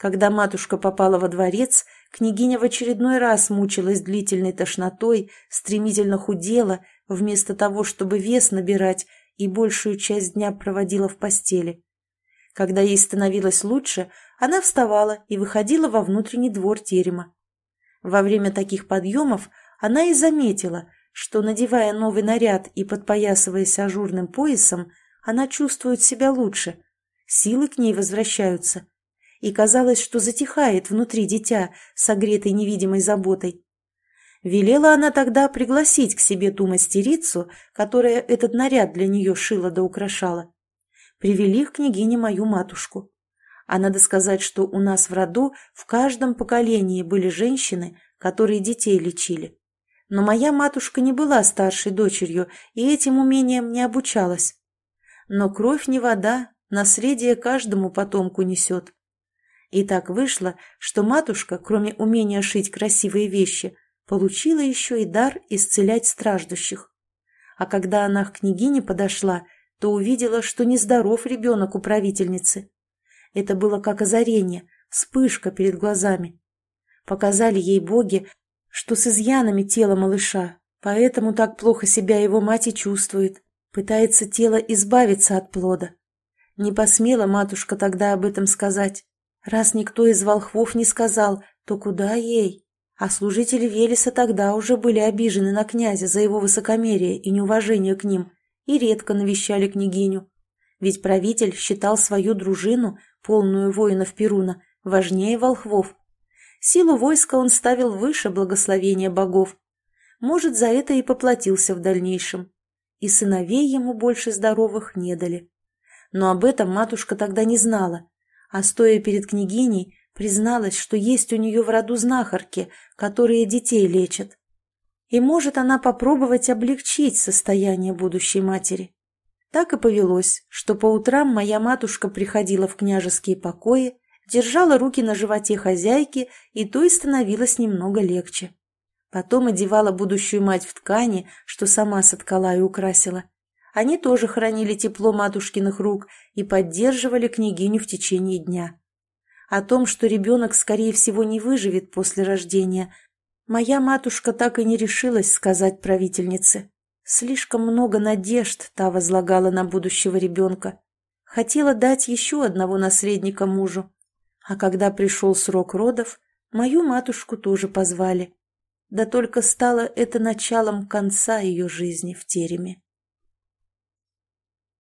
A: Когда матушка попала во дворец, княгиня в очередной раз мучилась длительной тошнотой, стремительно худела, вместо того, чтобы вес набирать, и большую часть дня проводила в постели. Когда ей становилось лучше, она вставала и выходила во внутренний двор терема. Во время таких подъемов она и заметила, что, надевая новый наряд и подпоясываясь ажурным поясом, она чувствует себя лучше, силы к ней возвращаются – и казалось, что затихает внутри дитя, согретой невидимой заботой. Велела она тогда пригласить к себе ту мастерицу, которая этот наряд для нее шила да украшала. Привели к княгине мою матушку. А надо сказать, что у нас в роду в каждом поколении были женщины, которые детей лечили. Но моя матушка не была старшей дочерью и этим умением не обучалась. Но кровь не вода, наследие каждому потомку несет. И так вышло, что матушка, кроме умения шить красивые вещи, получила еще и дар исцелять страждущих. А когда она к княгине подошла, то увидела, что нездоров ребенок у правительницы. Это было как озарение, вспышка перед глазами. Показали ей боги, что с изъянами тело малыша, поэтому так плохо себя его мать и чувствует, пытается тело избавиться от плода. Не посмела матушка тогда об этом сказать, Раз никто из волхвов не сказал, то куда ей? А служители Велеса тогда уже были обижены на князя за его высокомерие и неуважение к ним и редко навещали княгиню. Ведь правитель считал свою дружину, полную воинов Перуна, важнее волхвов. Силу войска он ставил выше благословения богов. Может, за это и поплатился в дальнейшем. И сыновей ему больше здоровых не дали. Но об этом матушка тогда не знала, а стоя перед княгиней, призналась, что есть у нее в роду знахарки, которые детей лечат. И может она попробовать облегчить состояние будущей матери. Так и повелось, что по утрам моя матушка приходила в княжеские покои, держала руки на животе хозяйки, и то и становилось немного легче. Потом одевала будущую мать в ткани, что сама соткала и украсила, они тоже хранили тепло матушкиных рук и поддерживали княгиню в течение дня. О том, что ребенок, скорее всего, не выживет после рождения, моя матушка так и не решилась сказать правительнице. Слишком много надежд та возлагала на будущего ребенка. Хотела дать еще одного наследника мужу. А когда пришел срок родов, мою матушку тоже позвали. Да только стало это началом конца ее жизни в тереме.